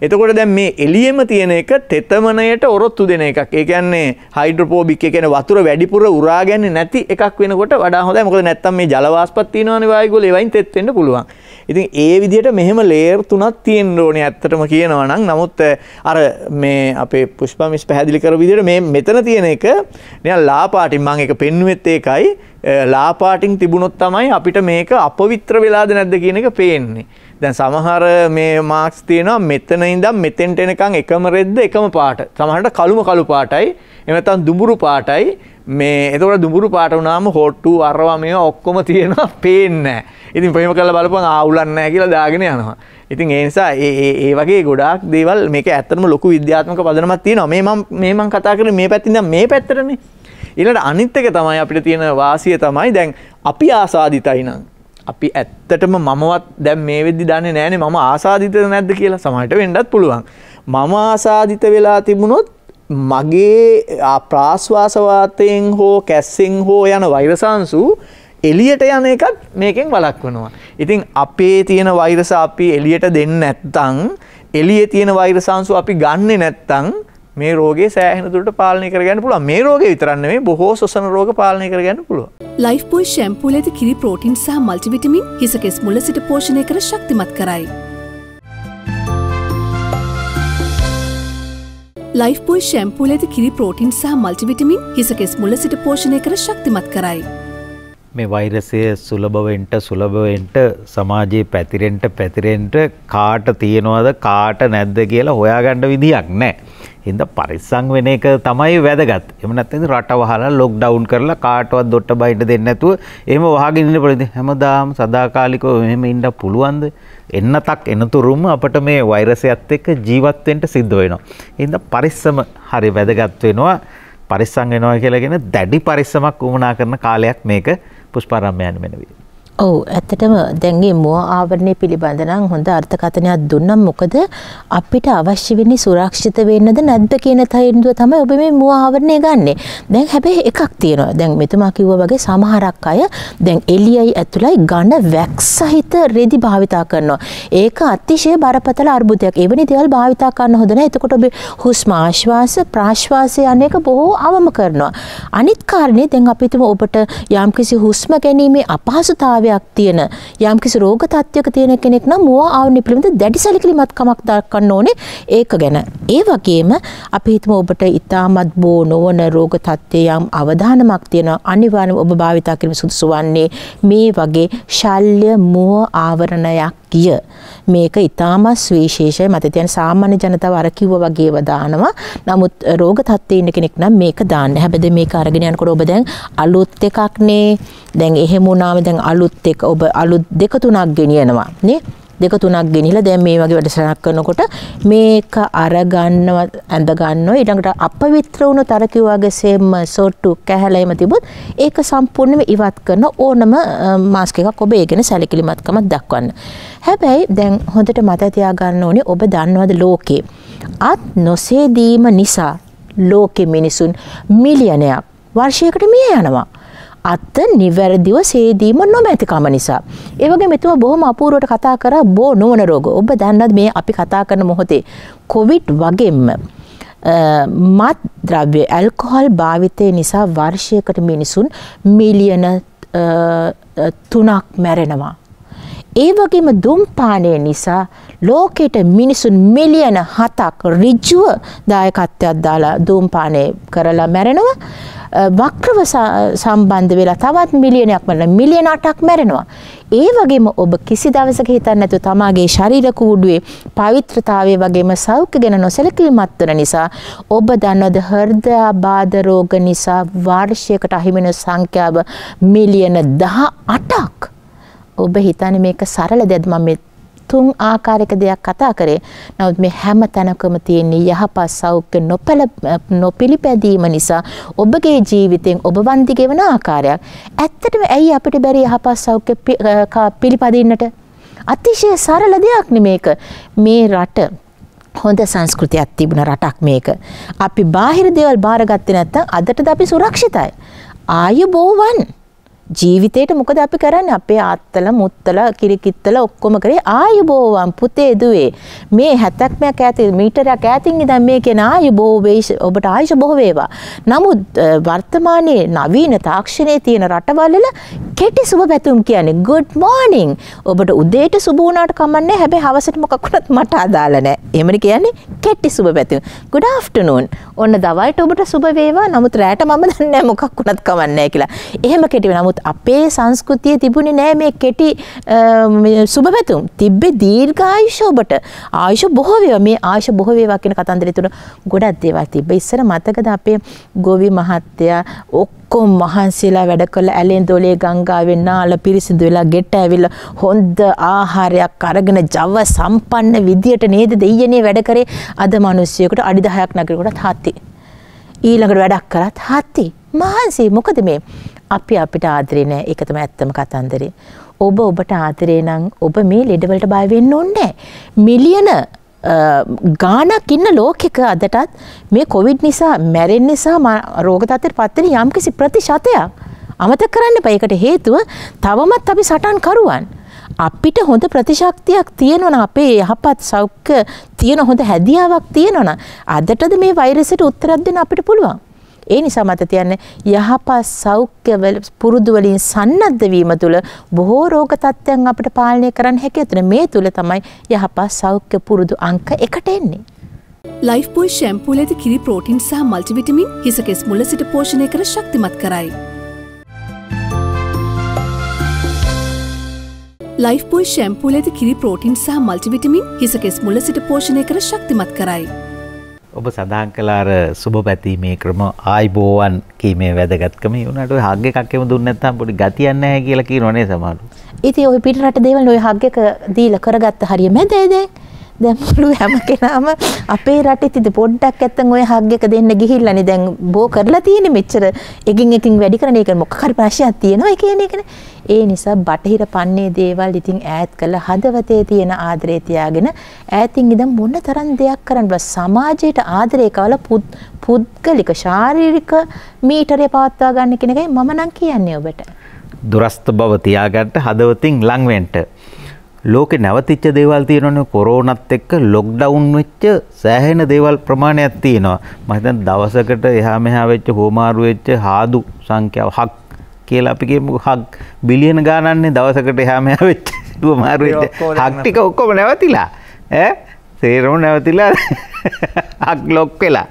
එතකොට දැන් මේ එළියෙම තියෙන එක තෙතමනයට ඔරොත්තු දෙන එකක්. ඒ කියන්නේ හයිඩ්‍රොපෝබික් ඒ කියන්නේ වතුර වැඩිපුර උරා ගන්නේ නැති එකක් වෙනකොට වඩා හොඳයි. මොකද නැත්තම් මේ ජල වාෂ්පත් තියෙනවනේ වායුගෝල ඒවයින් තෙත් වෙන්න පුළුවන්. ඉතින් ඒ විදිහට මෙහෙම ලේර් තුනක් තියෙන්න ඕනේ ඇත්තටම කියනවා නම් නමුත් අර මේ අපේ පුෂ්පා මිස් පැහැදිලි කරපු විදිහට මේ මෙතන තියෙන එක නිකන් ලාපාටින් මම ඒක පෙන්නුවෙත් ඒකයි ලාපාටින් තිබුණොත් තමයි අපිට මේක අපවිත්‍ර වෙලාද නැද්ද කියන එක පේන්නේ. දැන් සමහර මේ මාක්ස් තියෙනවා මෙතන ඉඳන් මෙතෙන්ට එනකන් එකම රෙද්ද එකම පාට. සමහරට කළුම කළු පාටයි. එහෙම නැත්නම් දුඹුරු පාටයි. මේ එතකොට දුඹුරු පාට වුණාම හොට්ටු අරවා මේවා ඔක්කොම තියෙනවා පේන්නේ නැහැ. ඉතින් ප්‍රේම කරලා බලපන් ආවුලක් නැහැ කියලා දාගෙන යනවා. ඉතින් ඒ නිසා ඒ ඒ වගේ ගොඩාක් දේවල් මේක ඇත්තටම ලොකු විද්‍යාත්මක පදනමක් තියෙනවා. මේ මම මේ මම කතා කරන්නේ මේ පැත්තින් දැන් මේ පැත්තටනේ. ඊළඟ අනිත් එක තමයි අපිට තියෙන වාසිය තමයි දැන් අපි ආසාදිතයි නම් අපි ඇත්තටම මමවත් දැන් මේ වෙද්දි දන්නේ නෑනේ මම ආසාදිතද නැද්ද කියලා සමහරට වෙන්නත් පුළුවන්. මම ආසාදිත වෙලා තිබුණොත් මගේ ප්‍රාශ්වාස වාතයෙන් හෝ කැස්සෙන් හෝ යන වෛරසාංශු එලියට යන එකත් මේකෙන් වළක්වනවා. ඉතින් අපේ තියෙන වෛරස අපි එලියට දෙන්නේ නැත්නම් එළියේ තියෙන වෛරසාංශු අපි ගන්නෙ නැත්නම් මේ රෝගේ සෑහන තුරට පාලනය කරගන්න පුළුව මේ රෝග විතරන්න මේ බොහෝ සොසන රෝග පාලනය කරගන්න පුළුව ලයිෆ්පෝයි ශැම්පූල ඇති කිරි පෝටින් සහ මල්ටිවිටමින් හිසකෙස් මුල සිට පෝෂණය කර ශක්තිමත් කරයි. ලයිෆ්පෝයි ශැම්පූල ඇති කිරි පෝටින් සහ මල්ටිවිටමින් හිසකෙස් මුල සිට පෝෂණය කර ශක්තිමත් කරයි. මේ වෛරසය සුලභවෙන්ට සුලභවෙන්ට සමාජයේ පැතිරෙන්ට පැතිරෙන්ට කාට තියෙනවද කාට නැද්ද කියලා හොයාගණ්ඩ විදිියක් නෑ. හිද පරිස්සං වෙන එක තමයි වැදගත් එමනත් රටවහල ලොක් ඩවන් කරලා කාටවත් දොට්ට බයිට දෙන්නඇතුව එම වහගෙනන්න පලති හැමදාම් සදාකාලිකෝ මෙම ඉන්ඩ පුළුවන්ද එන්න තක් එනතුරුම අපට මේ වෛරසයත් එක්ක ජීවත්වෙන්ට සිද්ධ වෙනවා. හිද පරිස්සම හරි වැදගත්වෙනවා පරිස්සං වෙනවා කියලාගෙන දැඩි පරිස්සමක් වුණා කරන කාලයක් මේක පුෂ්පාරම්මයන් වෙනවී. ඔව් ඇත්තටම දැන් මේ මුව ආවරණය පිළිබඳ නම් හොඳ අර්ථකථනයක් දුන්නා මොකද අපිට අවශ්‍ය වෙන්නේ සුරක්ෂිත වෙන්නද නැද්ද කියන තේරුම තමයි ඔබ මේ මුව ආවරණය ගන්නෙ. දැන් හැබැයි එකක් තියෙනවා. දැන් මෙතුමා කිව්වා වගේ සමහරක් අය දැන් එළියයි ඇතුළයි ඝන වැක්ස් සහිත රෙදි භාවිතා කරනවා. ඒක අතිශය බරපතල අර්බුදයක්. එවැනි දේවල් භාවිතා කරන්න හොඳ නැහැ. එතකොට ඔබ හුස්ම ආශ්වාස ප්‍රාශ්වාසය අනේක බොහෝ අවම කරනවා. අනිත් කාරණේ දැන් අපි ඔබට යම්කිසි හුස්ම ගැනීමේ අපහසුතාවයක් තත්ත්වයක් තියෙන යම්කිසි රෝග තත්ත්වයක තියෙන කෙනෙක් නම් මුවා ආවරණය පිළිබඳ දැඩි සැලකිලිමත්කමක් දක්වන්න ඕනේ ඒක ගැන. ඒ වගේම අපි හිතමු ඔබට ඊටමත් බෝ නොවන රෝග තත්ත්වයේ යම් අවදානමක් තියෙනවා අනිවාර්යයෙන්ම ඔබ භාවිතා කිරීම සුදුසු වන්නේ මේ වගේ ශල්්‍ය මුව ආවරණයක් ගිය මේක ඊටාම ස්විශේෂයි මත තියෙන සාමාන්‍ය ජනතාව අර කිව්වා වගේව දානවා නමුත් රෝග තත්ත්වයේ ඉන්න කෙනෙක් නම් මේක දාන්න හැබැයි මේක අරගෙන යනකොට ඔබ දැන් අලුත් එකක්නේ දැන් එහෙම වුණාම දැන් අලුත් අලුත් එක ඔබ අලුත් දෙක තුනක් ගෙනියනවා නේ දෙක තුනක් ගෙනිලා දැන් මේ වගේ වැඩසටහනක් කරනකොට මේක අරගන්නව ඇඳගන්නව ඊළඟට අපවිත්‍ර වුණු තර කිව්වාගේ සෙම්ම සොට්ටු කැහැලෙම තිබුත් ඒක සම්පූර්ණයෙන්ම ඉවත් කරන ඕනම මාස්ක් එකක් ඔබ ඒ ගැන සැලකිලිමත්කමක් දක්වන්න. හැබැයි දැන් හොඳට මතක තියාගන්න ඕනේ ඔබ දන්නවද ලෝකේ අත් නොසේදීම නිසා ලෝකෙ මිනිසුන් මිලියනයක් වර්ෂයකට මිය යනවා. අත නිවැරදිව සේදීම නොමැතිකම නිසා. ඒවගේ මෙතුම බොහොම අපූරුවට කතා කර බෝ නුවන රෝග ඔබ දැන්නත් මේ අපි කතා කරන මොහොතේ. කොවිට් වගේම. මත් ද්‍රව්‍ය ඇල්කොහල් භාවිතය නිසා වර්ෂයකට මිනිසුන් මිලියන තුනක් මැරෙනවා. ඒ වගේම දුම්පානය නිසා ලෝකෙට මිනිසුන් මිලියන හතක් රිජ්ජුව දායකත්වයක් දාලා දූම්පානය කරලා මැරෙනවා. වක්‍රව සම්බන්ධ වෙලා තවත් මිලියනයක් වන මිලියන අටක් මැරෙනවා. ඒ වගේම ඔබ කිසි දවසක හිතන්න ඇතු තමාගේ ශරීර කූඩුවේ පවිත්‍රතාවය වගේම සෞඛ්‍ය ගැන නොසැලකිලිමත් වන නිසා ඔබ දන්නවද හෘද ආබාධ රෝග නිසා වර්ෂයකට අහිමින සංඛ්‍යාව මිලියන 18ක් ඔබ හිතන්නේ මේක සරල දෙයක්ද මම තුන් ආකාරයක දෙයක් කතා කරේ. නමුත් මේ හැම තැනකම තියෙන යහපත් සෞඛ්‍ය නොපැල නොපිලිපැදීම නිසා ඔබගේ ජීවිතෙන් ඔබ වන්දි ගෙවන ආකාරයක්. ඇත්තටම ඇයි අපිට බැරි යහපත් සෞඛ්‍ය පිළිපදින්නට? අතිශය සරල දෙයක් නෙමේක. මේ රට හොඳ සංස්කෘතියක් තිබුණ රටක් මේක. අපි බාහිර දේවල් බාරගත්තේ නැත්නම් අදටද අපි සුරක්ෂිතයි. ආයුබෝවන්. ජීවිතේට මොකද අපි කරන්නේ අපේ ආත්තල මුත්තල කිරිකිත්තල ඔක්කොම කරේ ආයුබෝවන් පුතේ දුවේ මේ 70ක් ඈත මීටරයක් ඈතින් ඉඳන් මේ කියන ආයුබෝ ඔබට ආයුෂ බොහෝ වේවා නමුත් වර්තමානයේ නවීන තාක්ෂණයේ තියෙන රටවල් වල කෙටි සුබ පැතුම් කියන්නේ good morning ඔබට උදේට සුබ වුණාට කමන්නේ හැබැයි හවසට මොකක් වුණත් මට අදාළ නැහැ එහෙමනේ කියන්නේ කෙටි සුබ පැතුම් good afternoon ඔන්න දවල්ට ඔබට සුබ වේවා නමුත් රැට මම දන්නේ නැහැ මොකක් වුණත් කමන්නේ කියලා එහෙම කෙටි නමුත් අපේ සංස්කෘතිය තිබුණේ නෑ මේ කෙටි සුබපැතුම් තිබ්බේ දීර්ඝායුෂ ඔබට ආයුෂ බොහෝ වේවා මේ ආයුෂ බොහෝ වේවා කියන කතන්දරය තුන ගොඩක් දේවල් තිබ්බේ ඉස්සර මතකද අපේ ගෝවි මහත්තයා ඔක්කොම මහන්සිලා වැඩ කළ ඇලෙන් දොලේ ගංගාවෙන් නාල පිරිසිදු වෙලා ගෙට ඇවිල්ලා හොඳ ආහාරයක් අරගෙන ජව සම්පන්න විදියට නේද දෙයියනේ වැඩ කරේ අද මිනිස්සුයෙකුට අඩි 10ක් නගරයකට හති ඊළඟට වැඩක් කරත් හති මහන්සි මොකද මේ අපි අපිට ආදරේ නෑ ඒක තමයි ඇත්තම කතන්දරේ. ඔබ ඔබට ආදරේ නම් ඔබ මේ ලෙඩවලට බය වෙන්න ඕනේ මිලියන ගානක් ඉන්න ලෝකෙක අදටත් මේ කොවිඩ් නිසා මැරෙන් නිසා රෝග තත්ත්වයට පත් වෙන යම්කිසි ප්‍රතිශතයක් අමතක කරන්න බෑ ඒකට හේතුව තවමත් අපි සටන් කරුවන්. අපිට හොඳ ප්‍රතිශක්තියක් තියෙනවන අපේ යහපත් සෞඛ්‍ය තියෙන හොඳ හැදියාවක් තියෙනවන අදටද මේ වෛරසට උත්තරක් දෙන්න අපිට පුළුවන්. ඒ නිසා මට තියන්නේ යහපත් සෞඛ්‍යවල පුරුදු වලින් සන්නද්ධ වීම තුළ බොහෝ රෝග තත්ත්වයන් අපිට පාලනය කරන්න හැකියි. මේ තුළ තමයි යහපත් සෞඛ්‍ය පුරුදු අංක එකට එන්නේ. ලයිෆ්බෝයි ෂැම්පූ ඇති කිරි ප්‍රෝටින් සහ මල්ටිවිටමින් හිසකෙස් මුල සිට පෝෂණය කර ශක්තිමත් කරයි. ලයිෆ්බෝයි ෂැම්පූ ඇති කිරි ප්‍රෝටින් සහ මල්ටිවිටමින් හිසකෙස් මුල සිට පෝෂණය කර ශක්තිමත් කරයි. ඔබ සඳහන් කළ අර සුබ පැතීමේ ක්‍රම ආයිබෝවන් කීමේ වැදගත්කම උනට හග්ග එකක්ම දුන්න නැත්නම් පොඩි ගතියක් නැහැ කියලා කියනෝනේ සමහරු. ඉතින් ওই පිටරට දේවල් ওই හග්ග එක දීලා කරගත්ත හරිය මැදේ දැන් දැන් මුළු හැම කෙනාම අපේ රටේ තිත පොඩ්ඩක් ඇත්තන් ওই හග් එක දෙන්න ගිහිල්ලානේ දැන් බෝ කරලා තියෙන්නේ මෙච්චර එකින් එකින් වැඩි කරන එක මොකක් හරි ප්‍රශ්නයක් තියෙනවා කියන එකනේ ඒ නිසා බටහිර පන්නේ දේවල් ඉතින් ඈත් කළා හදවතේ තියෙන ආදරේ තියාගෙන ඈතින් ඉඳන් මොන තරම් දෙයක් කරන්න බෑ සමාජයට ආදරේ කවල පුද්ගලික ශාරීරික මීටරය පවත්වා ගන්න කියන එකයි මම නම් කියන්නේ ඔබට දුරස්ත බව තියාගන්න හදවතින් ලංවෙන්ට ලෝකෙ නැවතිච්ච දේවල් තියෙනවනේ කොරෝනත් එක්ක ලොක්ඩවුන් වෙච්ච සෑහෙන දේවල් ප්‍රමාණයක් තියෙනවා. මම හිතන්නේ දවසකට එහා මෙහා වෙච්ච හෝමාරු වෙච්ච හාදු සංඛ්‍යාව හක් කියලා අපි කියමු හක් බිලියන ගානන්නේ දවසකට එහා මෙහා වෙච්ච හෝමාරු වෙච්ච හක් ටික ඔක්කොම නැවතිලා ඈ තේරම නැවතිලා අක් ලොක් වෙලා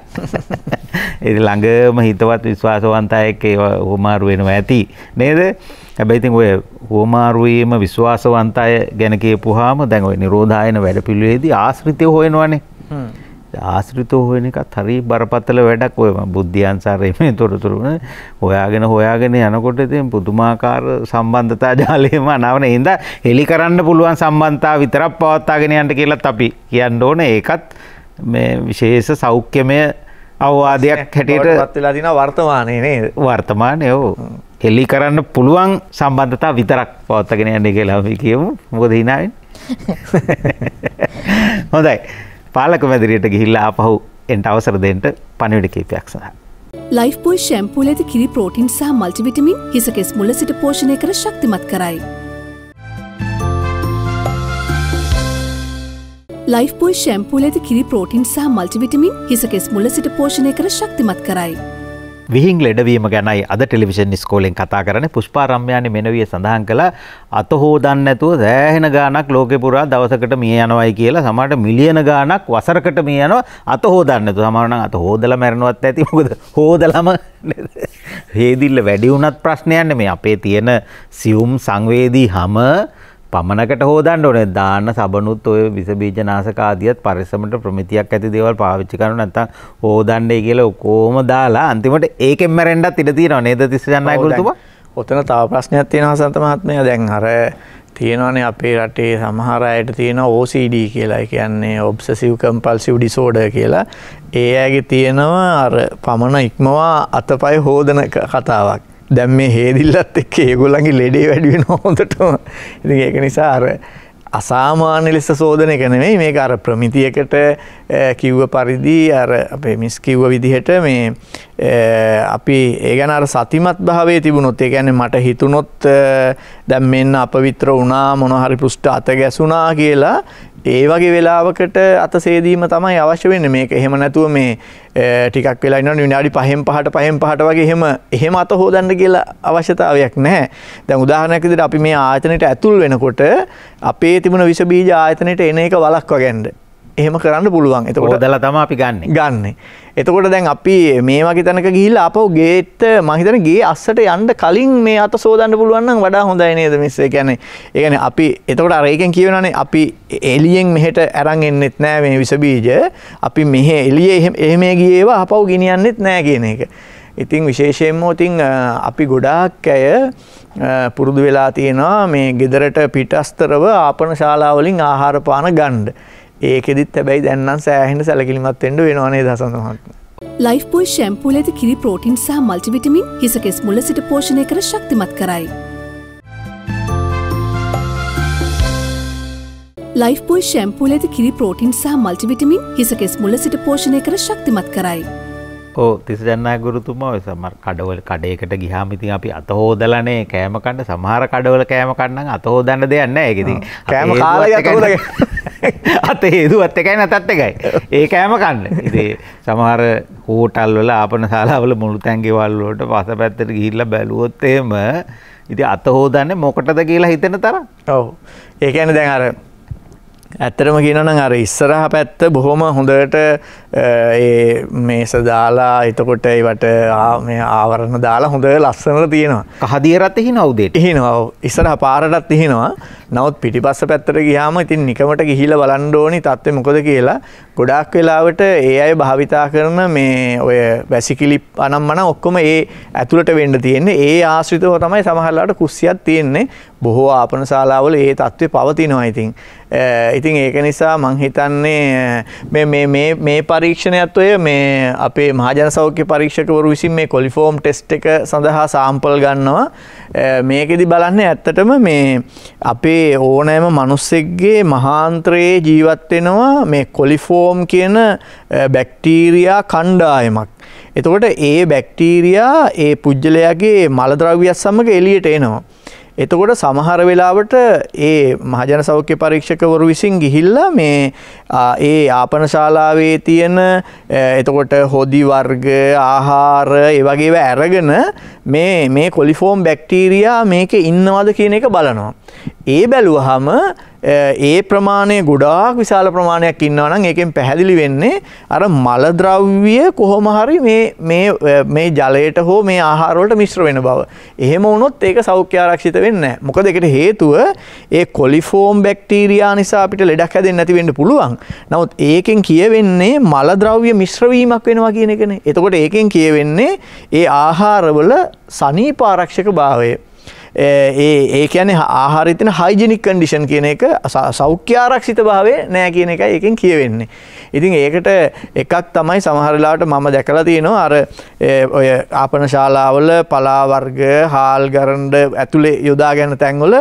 එ ළඟම හිතවත් විශ්වාසවන්තයෙක් හෝමාරු වෙනවා ඇති නේද හැබැයිතින් ඔය හෝමාරුවීම විශ්වාසවන්තය ගැන කියපුහාම දැන් ඔය නිරෝධායන වැඩ පිළිවේදී ආශ්‍රිතය හොයෙනවානේ ආශ්‍රිත හොයන එකත් හරි බරපතල වැඩක් ඔයම බුද්ධියන්සාරයමේ තොරතුරුන හොයාගෙන හොයාගෙන යනකොට තින් පුදුමාකාර සම්බන්ධතා ජාලයම අනාවන හිද හෙළි කරන්න පුළුවන් සම්බන්තා විතරක් පවත්තාගෙන යන්ට කියලත් අපි කියන්න ඕන ඒකත් මේ විශේෂ සෞඛ්‍යමය අවවාදයක් හැටියට පත්වෙලා දින වර්තමානයනේ වර්තමානය ඕ හෙල්ලි කරන්න පුළුවන් සම්බන්ධතා විතරක් පවත්තගෙන යන්නේ කියලා අපි කියමු. මොකද hinaවෙන්? හොඳයි. පාලක මැදිරියට ගිහිල්ලා ආපහු එන්ට අවසර දෙන්න පණිවිඩ කීපයක් සඳහා. ලයිෆ්බෝයි ෂැම්පූ ඇති කිරි ප්‍රෝටීන් සහ මල්ටිවිටමින් හිසකෙස් මුල සිට පෝෂණය කර ශක්තිමත් කරයි. ලයිෆ්බෝයි ෂැම්පූ ඇති කිරි ප්‍රෝටීන් සහ මල්ටිවිටමින් හිසකෙස් මුල සිට පෝෂණය කර ශක්තිමත් කරයි. විහිං ලෙඩවීම ගැනයි අද ටෙලිවිෂන් ස්කෝලෙන් කතා කරන පුෂ්පාරම්යන මෙනවිය සඳහන් කළ අතහෝදන්න ඇතුව සෑහෙන ගානක් ලෝකෙපුරා දවසකට මිය යනවයි කියලා සමට මිලියන ගානක් වසරකට මිය යනව අතහෝදන්නතු සමරන අත හෝදල මැරණුවත් ඇති මොකද හෝදලම හේදිල්ල වැඩි වුණත් ප්‍රශ්නයන්න මේ අපේ තියෙන සියුම් සංවේදී හම පමණකට හෝදන්න ඕනේ දාන්න සබනුත් ඔය විස බීජ නාශකාදියත් පරිස්සමට ප්‍රමිතියක් ඇති දේවල් පාවිච්චි කරන නැත්තම් හෝදන්නේ කියලා ඔක්කොම දාලා අන්තිමට ඒකෙන් මැරෙන්නත් ඉඩ තියෙනවා නේද තිස්ස ජනනායකතුමා ඔතන තව ප්‍රශ්නයක් තියෙනවා සන්ත මහත්මයා දැන් අර තියෙනවානේ අපේ රටේ සමහර අයට තියෙන OCD කියලා කියන්නේ ඔබ්සසිව් කම්පල්සිව් ඩිසෝඩර් කියලා ඒ අයගේ තියෙනවා අර පමණ ඉක්මවා අතපය හෝදන කතාවක්. දැම් මේ හේදිල්ලත් එක් ඒගොල්ලන්ගේ ලෙඩේ වැඩුවෙන හොඳටම ඉති ඒක නිසා අර අසාමාන්‍ය ලෙස සෝදන එක නෙමෙයි මේක අර ප්‍රමිතියකට කිව්ව පරිදි අර අපේ මිස් කිව්ව විදිහට මේ අපි ඒ ගැන අර සතිමත් භාවයේ තිබුණොත් ඒ කියන්නේ මට හිතුනොත් දැන් මෙන්න අපවිත්‍ර වුණා මොන හරි පුෂ්ඨ අත ගැසුණා කියලා ඒ වගේ වෙලාවකට අත සේදීම තමයි අවශ්‍ය වෙන්න මේක එහෙම නැතුව මේ ටිකක් වෙලා ඉන්න විනාඩි පහෙන් පහට පහෙන් පහට වගේ එහෙම එහෙම අත හෝදන්න කියලා අවශ්‍යතාවයක් නැහැ. දැන් උදාහරණයක් විදිහට අපි මේ ආයතනයට ඇතුල් වෙනකොට අපේ තිබුණ විස බීජ ආයතනයට එන එක වළක්වා ගන්න. එහෙම කරන්න පුළුවන්. එතකොට දැලා තමයි අපි ගන්නෙ. ගන්නෙ. එතකොට දැන් අපි මේ වගේ තැනක ගිහිල්ලා අපව ගේට්ට මං හිතන්නේ ගේ අස්සට යන්න කලින් මේ අත සෝදන්න පුළුවන් නම් වඩා හොඳයි නේද මිස් ඒ කියන්නේ ඒ කියන්නේ අපි එතකොට අර ඒකෙන් කියනවනේ අපි එළියෙන් මෙහෙට අරන් එන්නෙත් නෑ මේ විස බීජ අපි මෙහෙ එළියේ එහෙම ගියේවා අපව ගෙනියන්නෙත් නෑ කියන එක. ඉතින් විශේෂයෙන්ම ඉතින් අපි ගොඩාක් අය පුරුදු වෙලා තියෙනවා මේ ගෙදරට පිටස්තරව ආපන ශාලාවලින් ආහාර පාන ගන්න. ඒකෙදිත් හැබැයි දැන්නම් සෑහෙන සැලකිලිමත් එෙන්ඩ වෙනවානේ දසඳහන්ට. ලයිෆ්බෝයි ශැම්පූල ඇති කිරි පෝටින් සහ මල්ටිවිටමින් හිසකෙස් මුල සිට පෝෂණය කර ශක්තිමත් කරයි. ලයිෆ්බෝයි ශැම්පූල ඇති කිරි පෝටින් සහ මල්ටිවිටමින් හිසකෙස් මුල සිට පෝෂණය කර ශක්තිමත් කරයි. ඕ තිසජන්නා ගුරුතුමා ඔය සමර් කඩවල කඩයකට ගිහාම ඉතින් අපි අතහෝදලනේ කෑම කන්න සමහර කඩවල කෑම කන්නන් අතහෝදන්න දෙයක් නැහැ ඒක ඉතින් කෑම කාලා අත හේදුවත් එකයි නැතත් එකයි. ඒ කෑම කන්න. ඉතින් සමහර හෝටල් වල ආපන ශාලාවල මුළු තැන්ගේවල් වලට පසපැත්තට ගිහිල්ලා බැලුවොත් එහෙම ඉතින් අත හොදන්නේ මොකටද කියලා හිතෙන තරම්. ඔව්. ඒ කියන්නේ දැන් අර ඇත්තටම කියනවා නම් අර ඉස්සරහ පැත්ත බොහොම හොඳට ඒ eh, මේස දාලා එතකොට ඒවට ආවරණ දාලා හොඳ ලස්සනට තියෙනවා කහදියරත් එහි නවදේට එහිනවා ඉස්සර පාරටත් එහිනවා නවත් පිටිපස්ස පැත්තට ගියාම ඉතින් නිකමට ගිහිල බලන්ඩෝනි තත්ත්ව මොකද කියලා ගොඩාක් වෙලාවට ඒ අය භාවිතා කරන මේ ඔය වැසිකිලිප් අනම්මන ඔක්කොම ඒ ඇතුළට වෙන්ඩ තියෙන්නේ ඒ ආශ්‍රිතව තමයි සමහල්ලාට කුස්සියක් තියෙන්නේ බොහෝ ආපන ශලාවල ඒ තත්ත්වය පවතිනවා ඉතින් eh, ඉතින් ඒක නිසා මංහිතන්නේ eh, මේ පරි පරීක්ෂණයත්වය මේ අපේ මහජන සෞඛ්‍ය පරීක්ෂකවරු විසින් මේ කොලිෆෝම් ටෙස්ට් එක සඳහා සාම්පල් ගන්නවා මේකෙදි බලන්නේ ඇත්තටම මේ අපේ ඕනෑම මනුස්සෙක්ගේ මහාන්ත්‍රයේ ජීවත්වෙනවා මේ කොලිෆෝම් කියන බැක්ටීරයා කණ්ඩායමක්. එතකොට ඒ බැක්ටීරයා ඒ පුද්ගලයාගේ මලද්‍රව්‍යත් සමඟ එලියට එනවා. එතකොට සමහර වෙලාවට ඒ මහජන සෞඛ්‍ය පරීක්ෂකවරු විසින් ගිහිල්ලා මේ ඒ ආපන ශාලාවේ තියෙන එතකොට හොදි වර්ග ආහාර ඒ වගේ ඇරගෙන මේ මේ කොලිෆෝම් බැක්ටීරයා මේක ඉන්නවද කියන එක බලනවා. ඒ බැලුවහම ඒ ප්‍රමාණය ගොඩාක් විශාල ප්‍රමාණයක් ඉන්නවා නම් ඒකෙන් පැහැදිලි වෙන්නේ අර මල ද්‍රව්‍ය කොහොම හරි මේ මේ ජලයට හෝ මේ ආහාර වලට මිශ්‍ර වෙන බව. එහෙම වුණොත් ඒක සෞඛ්‍ය ආරක්ෂිත වෙන්නේ නැහැ. මොකද ඒකට හේතුව ඒ කොලිෆෝම් බැක්ටීරියා නිසා අපිට ලෙඩක් හැදෙන්න නැති වෙන්න පුළුවන්. නමුත් ඒකෙන් කියවෙන්නේ මල ද්‍රව්‍ය මිශ්‍ර වීමක් වෙනවා කියන එකනේ. එතකොට ඒකෙන් කියවෙන්නේ ඒ ආහාරවල සනීපාරක්ෂක භාවය. ඒ කියන්නේ ආහාරිතන හයිජනික් කන්ඩිෂන් කියන එක සෞඛ්‍යාරක්ෂිත භාවේ නෑ කියන එක එකෙන් කියවෙන්නේ. ඉතින් ඒකට එකක් තමයි සමහරලාට මම දැකලා තියෙනවා අර ඔය ආපන ශාලාවල පලාවර්ග හාල් ගරන්ඩ ඇතුළේ යොදා ගැන තැන්වල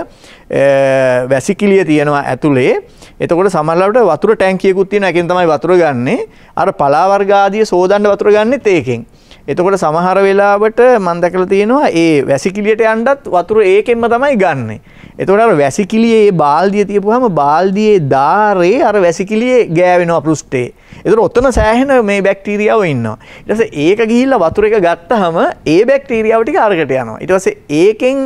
වැසිකිලිය තියෙනවා ඇතුළේ එතකොට සමල්ලට වතුර ටැන්කියකුත් තියෙන එකෙන් තමයි වතුර ගන්නේ අර පලාවර්ගාදිය සෝදන්ඩ වතුර ගන්නෙත් ඒකෙන්. එතකොට සමහර වෙලාවට මන් දැකලා තියෙනවා ඒ වැසිකිළියට යන්නත් වතුර ඒකෙන්ම තමයි ගන්නෙ. එතොට වැසිකිලියේ බාල්දිය තියපුහම බාල්දියේ ධාරේ අර වැසිකිලියේ ගෑවෙනවා පෘෂ්ටේ. එතුර ඔත්තන සෑහෙන මේ බැක්ටීරියාව ඉන්න. ඉටස ඒක ගිහිල්ල වතුර එක ගත්තහම ඒ බැක්ටීරියාවටි අරකට යනවා. ඉටවස ඒකෙන්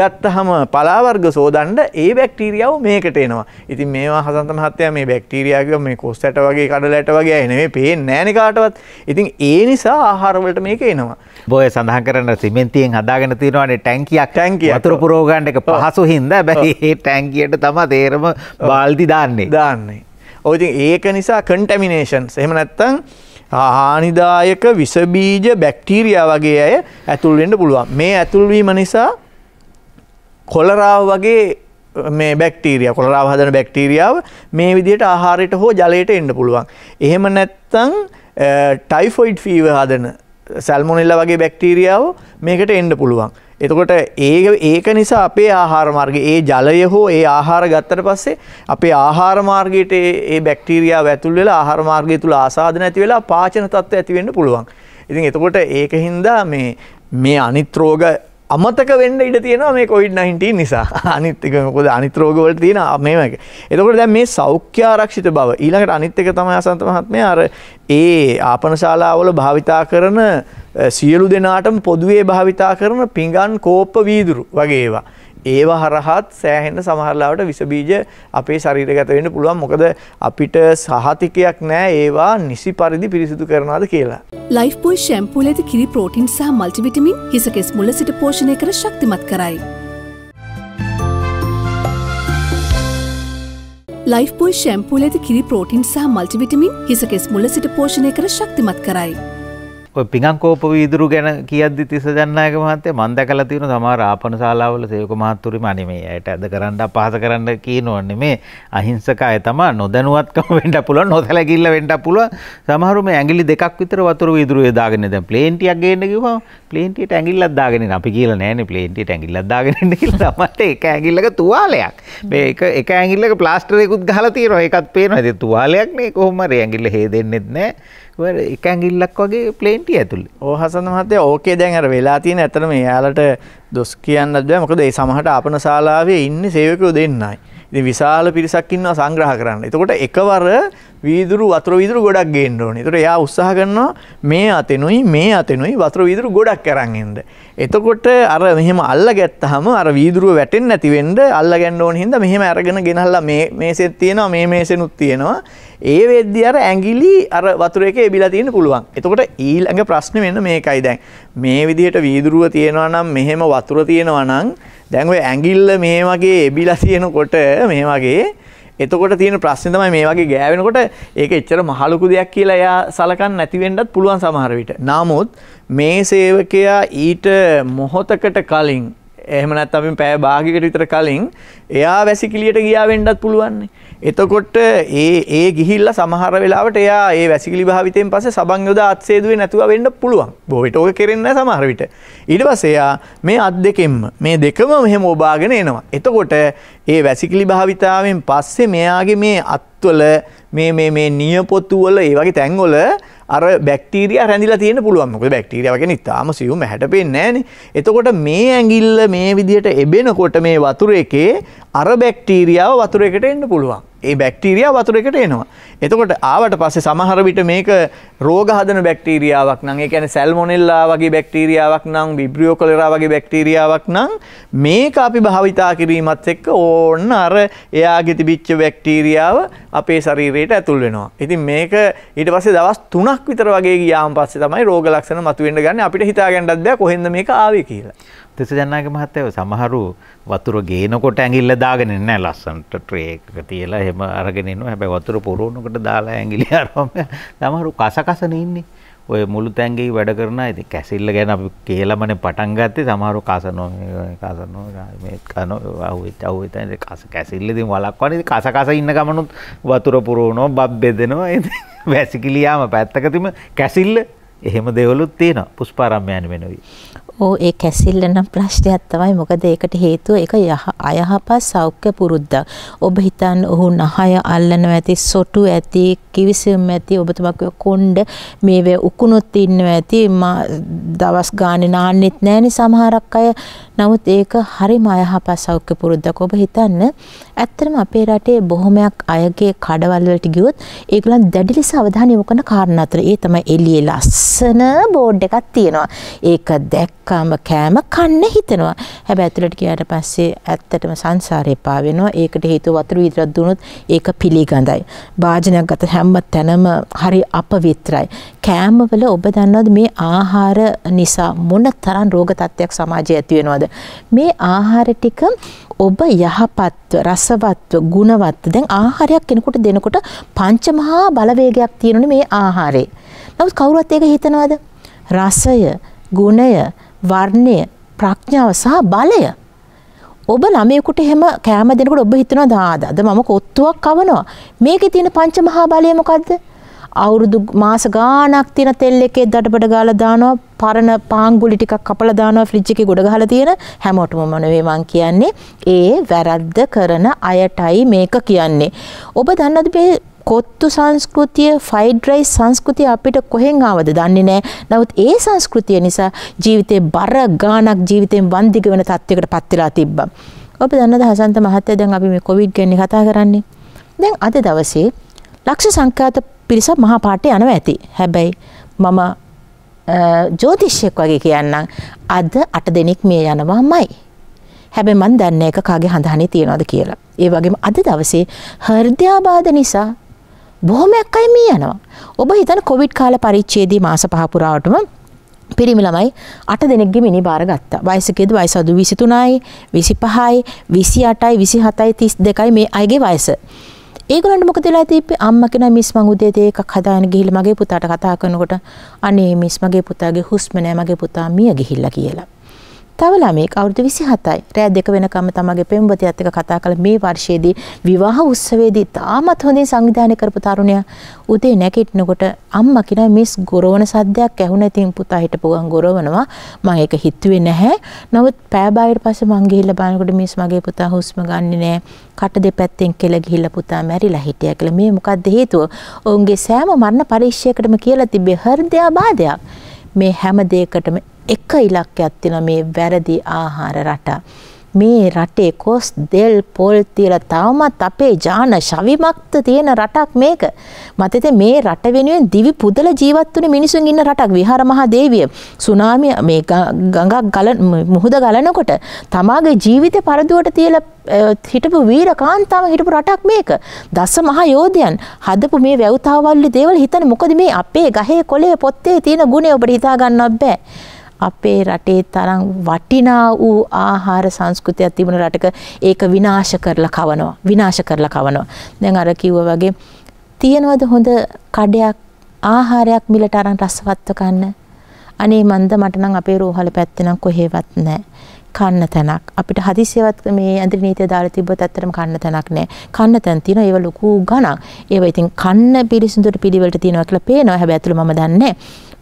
ගත්තහම පලාවර්ග සෝදන්ඩ ඒ බැක්ටීරියාව මේකට එනවා. ඉතින් මේවා හසන්ත මහත්තය මේ බැක්ටීරයාග මේ කොස්සට වගේ කඩලට වගේ එනේ පේ නෑනකාටවත් ඉතින් ඒ නිසා ආහාරවලට මේක එනවා. බොය සඳහ කරන්න සිමෙන්තියෙන් හදාගෙන තිෙනවානේ ටැන්කයක් ටැන්කිය අතුර පුරෝගන්ඩ එක පහසු හින්ද හැබැයි ඒ ටැන්කියට තම තේරම බාල්දි දාන්නේ දාන්නේ. ඕති ඒක නිසා කන්ටමිනේෂන්ස් එහෙම නැත්තං හානිදායක විසබීජ බැක්ටීරිය වගේ අය ඇතුල්වෙන්න පුළුවන් මේ ඇතුල්වීම නිසා කොලරාව වගේ මේ බැක්ටීරිය කොලරාව හදන බැක්ටීරියාව මේ විදියට ආහාරයට හෝ ජලයට එන්න පුළුවන්. එහෙම නැත්තං ටයිෆොයිඩ් ෆීව හදන සැල්මොනෙල්ල වගේ බැක්ටීරියාව මේකට එන්න පුළුවන්. එතකොට ඒ ඒක නිසා අපේ ආහාරමාර්ග ඒ ජලය හෝ ඒ ආහාර ගත්තට පස්සේ අපේ ආහාරමාර්ගයට ඒ බැක්ටීරයා ඇතුල් වෙලා ආහාරමාර්ගය තුළ ආසාධන ඇති වෙලා පාචන තත්ත්ව ඇතිවෙන්න පුළුවන්. ඉතින් එතකොට ඒක හින්දා මේ මේ අනිත්‍රෝග අමතක වෙන්න ඉඩ තියෙනවා මේ කොයිඩ් 19 නිසා. අනිත් එක මොකද අනිත් රෝග වලට තියෙන මේව එක. එතකොට දැන් මේ සෞඛ්‍ය ආරක්ෂිත බව ඊළඟට අනිත් එක තමයි අසන්ත මහත්මයා අර ඒ ආපනශාලාවල භාවිතා කරන සියලු දෙනාටම පොදුවේ භාවිතා කරන පිඟන් කෝප්ප වීදුරු වගේ ඒවා. ඒවා හරහත් සෑහෙන්න සමහරලාවට විසබීජ අපේ ශරීරගත වෙන්න පුළුවන් මොකද අපිට සහතිකයක් නෑ ඒවා නිසි පරිදි පිරිසිදු කරනවාද කියලා. ලයිෆ්බෝයි ශැම්පූලද කිරි ප්‍රෝටින් සහ මල්ටිවිටමින් හිසකෙස් මුල සිට පෝෂණය කර ශක්තිමත් කරයි. ලයිෆ්බෝයි ශැම්පූලද කිරි ප්‍රෝටින් සහ මල්ටිවිටමින් හිසකෙස් මුල සිට පෝෂණය කර ශක්තිමත් කරයි. ඔය පිඟංකෝපව ඉදුරු ගැන කියද්දි තිස්ස ජන්නායක මහත්තයා මම දැකලා තියෙනවා සමහර ආපන ශාලාවල සේවක මහත්තුරුම අනේ මේ ඇයට ඇද කරන්න අපහාස කරන්න කියනෝ නෙමේ අහිංසක අය තමයි නොදැනුවත්කම වෙන්න පුළුවන් නොසැලකිල්ල වෙන්න පුළුවන් සමහරු මේ ඇඟිලි දෙකක් විතර වතුර ඉදුරුවේ දාගෙන දැන් ප්ලේන්ටියක් ගේන්න කිව්වම ප්ලේන්ටියට ඇඟිල්ලක් දාගෙන ඉන්න අපි කියලා නෑනේ ප්ලේන්ටියට ඇඟිල්ලක් දාගෙන ඉන්න කියලා තමයි ඒක ඇඟිල්ලක තුවාලයක් මේ එක එක ඇඟිල්ලක ප්ලාස්ටරයකුත් ගහලා තියෙනවා ඒකත් පේනවා ඉතින් තුවාලයක් නේ කොහොම හරි ඇඟිල්ල හේදෙන්නෙත් නෑ එක ඇගිල්ලක් වගේ පලේන්ටිය ඇතුළ ඕහසන මහතය ඕකේ දැන් අර වෙලා තියෙන ඇතරම යාලට දොස් කියන්න ද මොකද ඒ සමහට අපන ශලාවේ ඉන්න සේවකෝ දෙන්නයි. විශාල පිරිසක්කින්නවා සංග්‍රහ කරන්න. එතකොට එකවර වීදුරු වතුර විදුරු ගොඩක් ගේන්න ඕනේ. ඒතර එයා උත්සාහ කරනවා මේ අතෙනුයි මේ අතෙනුයි වතුර විදුරු ගොඩක් අරන් එන්න. එතකොට අර මෙහෙම අල්ලා ගත්තාම අර වීදුරුව වැටෙන්නේ නැති වෙන්න අල්ලා ගන්න ඕන හින්දා මෙහෙම අරගෙන ගෙනහලා මේ මේසෙත් තියෙනවා මේ මේසෙනුත් තියෙනවා. ඒ වෙද්දි අර ඇඟිලි අර වතුර එකේ එබිලා තියෙන්න පුළුවන්. එතකොට ඊළඟ ප්‍රශ්නේ වෙන මේකයි දැන්. මේ විදිහට වීදුරුව තියෙනවා නම් මෙහෙම වතුර තියෙනවා නම් දැන් ඔය ඇඟිල්ල මේ වගේ එබිලා තියෙනකොට මේ වගේ එතකොට තියෙන ප්‍රශ්න තමයි මේ වගේ ගෑවෙනකොට ඒක එච්චර මහලුකු දෙයක් කියලා එයා සලකන්න නැති වෙන්නත් පුළුවන් සමහර විට. නමුත් මේ සේවකයා ඊට මොහොතකට කලින් එහමනත් අපි පෑ භාගිකට විතර කලින් එයා වැසිකිලියට ගියා වෙන්ඩත් පුළුවන්නේ. එතකොට ඒ ඒ ගිහිල්ල සමහර වෙලාට එයා ඒ වැසිකිලි භාවිතයෙන් පස සබංයොද අත්සේදුවේ නැතුව වෙන්න පුළුවන් බොවිට ඕක කෙරෙන්න සමහරවිට. ඉඩ පසයා මේ අත් දෙකෙන්ම මේ දෙකම මෙහෙම ඔබාගෙන එනවා. එතකොට ඒ වැසිකිලි භාවිතාවෙන් පස්සේ මෙයාගේ මේ අත්වල මේ නියපොත්තුවල ඒ වගේ තැන්වොල අර බැක්ටීරිය රැඳිලා තියෙන පුළුවන් මොකද බැක්ටීරියා වගේ නිතාම සියුම් ඇහැට පේන්නේ නැහනේ එතකොට මේ ඇඟිල්ල මේ විදියට එබෙනකොට මේ වතුර එකේ අර බැක්ටීරියාව වතුර එකට එන්න පුළුවන් ඒ බැක්ටීරියා වතුර එකට එනවා. එතකොට ආවට පස්සේ සමහර විට මේක රෝග හදන බැක්ටීරියාවක් නම් ඒ කියන්නේ සැල්මොනෙල්ලා වගේ බැක්ටීරියාවක් නම් බිබ්‍රියෝ කොලෙරා වගේ බැක්ටීරියාවක් නම් මේක අපි භාවිතා කිරීමත් එක්ක ඕන්න අර එයාගේ තිබිච්ච බැක්ටීරියාව අපේ ශරීරයට ඇතුල් වෙනවා. ඉතින් මේක ඊට පස්සේ දවස් 3ක් තුනක් විතර වගේ ගියාම පස්සේ තමයි රෝග ලක්ෂණ මතුවෙන්න ගන්නේ අපිට හිතාගන්නත් බෑ කොහෙන්ද මේක ආවේ කියලා. තිස්ස ජනාගේ මහත්තයෝ සමහරු වතුර ගේනකොට ඇඟිල්ල දාගෙන නැහැ ලස්සනට ට්‍රේ එකක තියලා එහෙම අරගෙන ඉන්නවා. හැබැයි වතුර පුරවනකොට දාලා ඇඟිලි අරම සමහරු කසකසනේ ඉන්නේ. ඔය මුළු තැන්ගේ වැඩ කරන ඇති කැසිල්ල ගැන අපි කියලමන පටන් ගත්තේ සමහරු කාසනෝ කාසනෝ මේත් කන අහුවෙච්ච අහුවෙච්ච කස කැසිල්ල ඉතින් වලක්වන්නේ කස කස ඉන්න ගමනුත් වතුර පුරවනවා බබ් බෙදෙනවා වැසිකිලියාම පැත්තක තිබෙන කැසිල්ල එහෙම දේවලුත් තියෙනවා පුෂ්පාරම්මයන් වෙනුයි ඔව් ඒ කැසිල්ල නම් ප්‍රශ්නයක් තමයි. මොකද ඒකට හේතුව ඒක යහ අයහපත් සෞඛ්‍ය පුරුද්දක්. ඔබ හිතන්න ඔහු නහය අල්ලනවා ඇති, සොටු ඇති, කිවිසුම් ඇති, ඔබතුමා කොණ්ඩ මේවේ උකුණුත් ඉන්නවා ඇති. දවස් ගානේ නාන්නෙත් නැහෙනි සමහරක් අය. නමුත් ඒක හරිම අයහපත් සෞඛ්‍ය පුරුද්දක්. ඔබ හිතන්න ඇත්තටම අපේ රටේ බොහොමයක් අයගේ කඩවල වලට ගියොත් ඒගොල්ලන් දැඩි ලෙස අවධානය යොමු කරන කාරණා අතර ඒ තමයි එළියේ ලස්සන බෝඩ් එකක් තියෙනවා. ඒක දැක්ක කම කෑම කන්න හිතෙනවා. හැබැයි ඇතුළට ගියාට පස්සේ ඇත්තටම සංසාරේ පා වෙනවා. ඒකට හේතුව වතුර විතරක් දුනොත් ඒක පිළිගඳයි. භාජනයක් ගත හැම තැනම හරි අපවිත්‍රයි. කෑමවල ඔබ දන්නවද මේ ආහාර නිසා මොන තරම් රෝග තත්ත්වයක් සමාජයේ ඇති වෙනවද? මේ ආහාර ටික ඔබ යහපත්ව රසවත්ව ගුණවත්ව දැන් ආහාරයක් කෙනෙකුට දෙනකොට පංචමහා බලවේගයක් තියෙනුනේ මේ ආහාරේ. නමුත් කවුරුත් ඒක හිතනවද? රසය, ගුණය, වර්ණය ප්‍රඥාව සහ බලය ඔබ ළමයෙකුට එහෙම කෑම දෙනකොට ඔබ හිතනවා දාද අද මම කොත්තුවක් කවනවා මේකේ තියෙන පංච මහා බලය මොකද්ද අවුරුදු මාස ගාණක් තියෙන තෙල් එකේ දඩබඩ ගාලා දානවා පරණ පාංගුලි ටිකක් කපලා දානවා ෆ්‍රිජ් එකේ ගොඩ ගහලා තියෙන හැමෝටම නෙවෙයි මං කියන්නේ ඒ වැරද්ද කරන අයටයි මේක කියන්නේ ඔබ දන්නවද මේ කොත්තු සංස්කෘතිය ෆයිඩ් රයිස් සංස්කෘතිය අපිට කොහෙන් ආවද දන්නේ නැහැ. නමුත් ඒ සංස්කෘතිය නිසා ජීවිතේ බර ගාණක් ජීවිතෙන් වන්දිග වෙන තත්යකට පත් වෙලා තිබ්බා. ඔබ දන්නවද හසන්ත මහත්තයා දැන් අපි මේ කොවිඩ් ගැන කතා කරන්නේ. දැන් අද දවසේ ලක්ෂ සංඛ්‍යාත පිරිසක් මහා පාඨය යනවා ඇති. හැබැයි මම ජෝතිෂ්‍යයක් වගේ කියන්නම් අද අට දෙනෙක් මේ යනවාමයි. හැබැයි මන් දන්නේ එක කාගේ හඳහනේ තියනවාද කියලා. ඒ වගේම අද දවසේ හෘදයාබාධ නිසා බොහොමයක් අය මිය යනවා. ඔබ හිතන කොවිඩ් කාල පරිච්ඡේදයේ මාස පහ පුරාවටම පිරිමි ළමයි අට දෙනෙක්ගේ මිනි බාර ගත්තා. වයසකේද වයස අඩු 23යි, 25යි, 28යි, 27යි, 32යි මේ අයගේ වයස. ඒගොල්ලන්ට මොකද වෙලා තිබ්බේ? අම්මා කෙනා මිස් මං උදේ තේ එකක් හදාගෙන ගිහිල්ලා මගේ පුතාට කතා කරනකොට අනේ මිස් මගේ පුතාගේ හුස්ම නෑ මගේ පුතා මිය ගිහිල්ලා කියලා. තව ළමයෙක් අවුරුදු 27යි. රෑ දෙක වෙනකම් තමගේ පෙම්වතියත් එක්ක කතා කළ මේ වර්ෂයේදී විවාහ උත්සවයේදී තාමත් හොඳින් සංවිධානය කරපු තරුණයා උදේ නැගිටිනකොට අම්මා කියනවා මිස් ගොරවන සද්දයක් ඇහුණා. ඉතින් පුතා හිටපු ගමන් ගොරවනවා. මම ඒක හිතුවේ නැහැ. නමුත් පෑ බායට පස්සේ මං ගිහිල්ලා බලනකොට මිස් මගේ පුතා හුස්ම ගන්නෙ නෑ. කට දෙපැත්තෙන් කෙල ගිහිල්ලා පුතා මැරිලා හිටියා කියලා. මේ මොකද්ද හේතුව? ඔවුන්ගේ සෑම මරණ පරීක්ෂයකටම කියලා තිබේ හෘදයාබාධයක්. මේ හැම දෙයකටම එක ඉලක්කයක් තියෙන මේ වැරදි ආහාර රටා. මේ රටේ කොස් දෙල් පොල් තියලා තවමත් අපේ ජාන ශවිමක්ත තියෙන රටක් මේක. මතෙත මේ රට වෙනුවෙන් දිවි පුදල ජීවත් වුණ මිනිසුන් ඉන්න රටක් විහාර මහා දේවිය. සුනාමිය මේ ගඟක් ගල මුහුද ගලනකොට තමාගේ ජීවිතේ පරදුවට තියලා හිටපු වීර කාන්තාව හිටපු රටක් මේක. දස මහා යෝධයන් හදපු මේ වැව්තාවල්ලි දේවල් හිතන්නේ මොකද මේ අපේ ගහේ කොළේ පොත්තේ තියෙන ගුණය ඔබට හිතා ගන්නවත් බෑ. අපේ රටේ තරම් වටිනා වූ ආහාර සංස්කෘතියක් තිබුණ රටක ඒක විනාශ කරලා කවනවා විනාශ කරලා කවනවා දැන් අර කිව්වා වගේ තියනවද හොඳ කඩයක් ආහාරයක් මිලට අරන් රසවත්ව ගන්න අනේ මන්ද මට නම් අපේ රෝහල පැත්තේ නම් කොහෙවත් නැහැ කන්න තැනක් අපිට හදිසියවත් මේ ඇඳිරි නීතිය දාලා තිබ්බොත් ඇත්තටම කන්න තැනක් නැහැ. කන්න තැන් තියෙනවා ඒව ලොකු ගණන්. ඒව ඉතින් කන්න පිරිසිදුට පිළිවෙලට තියෙනවා කියලා පේනවා. හැබැයි ඇතුළ මම දන්නේ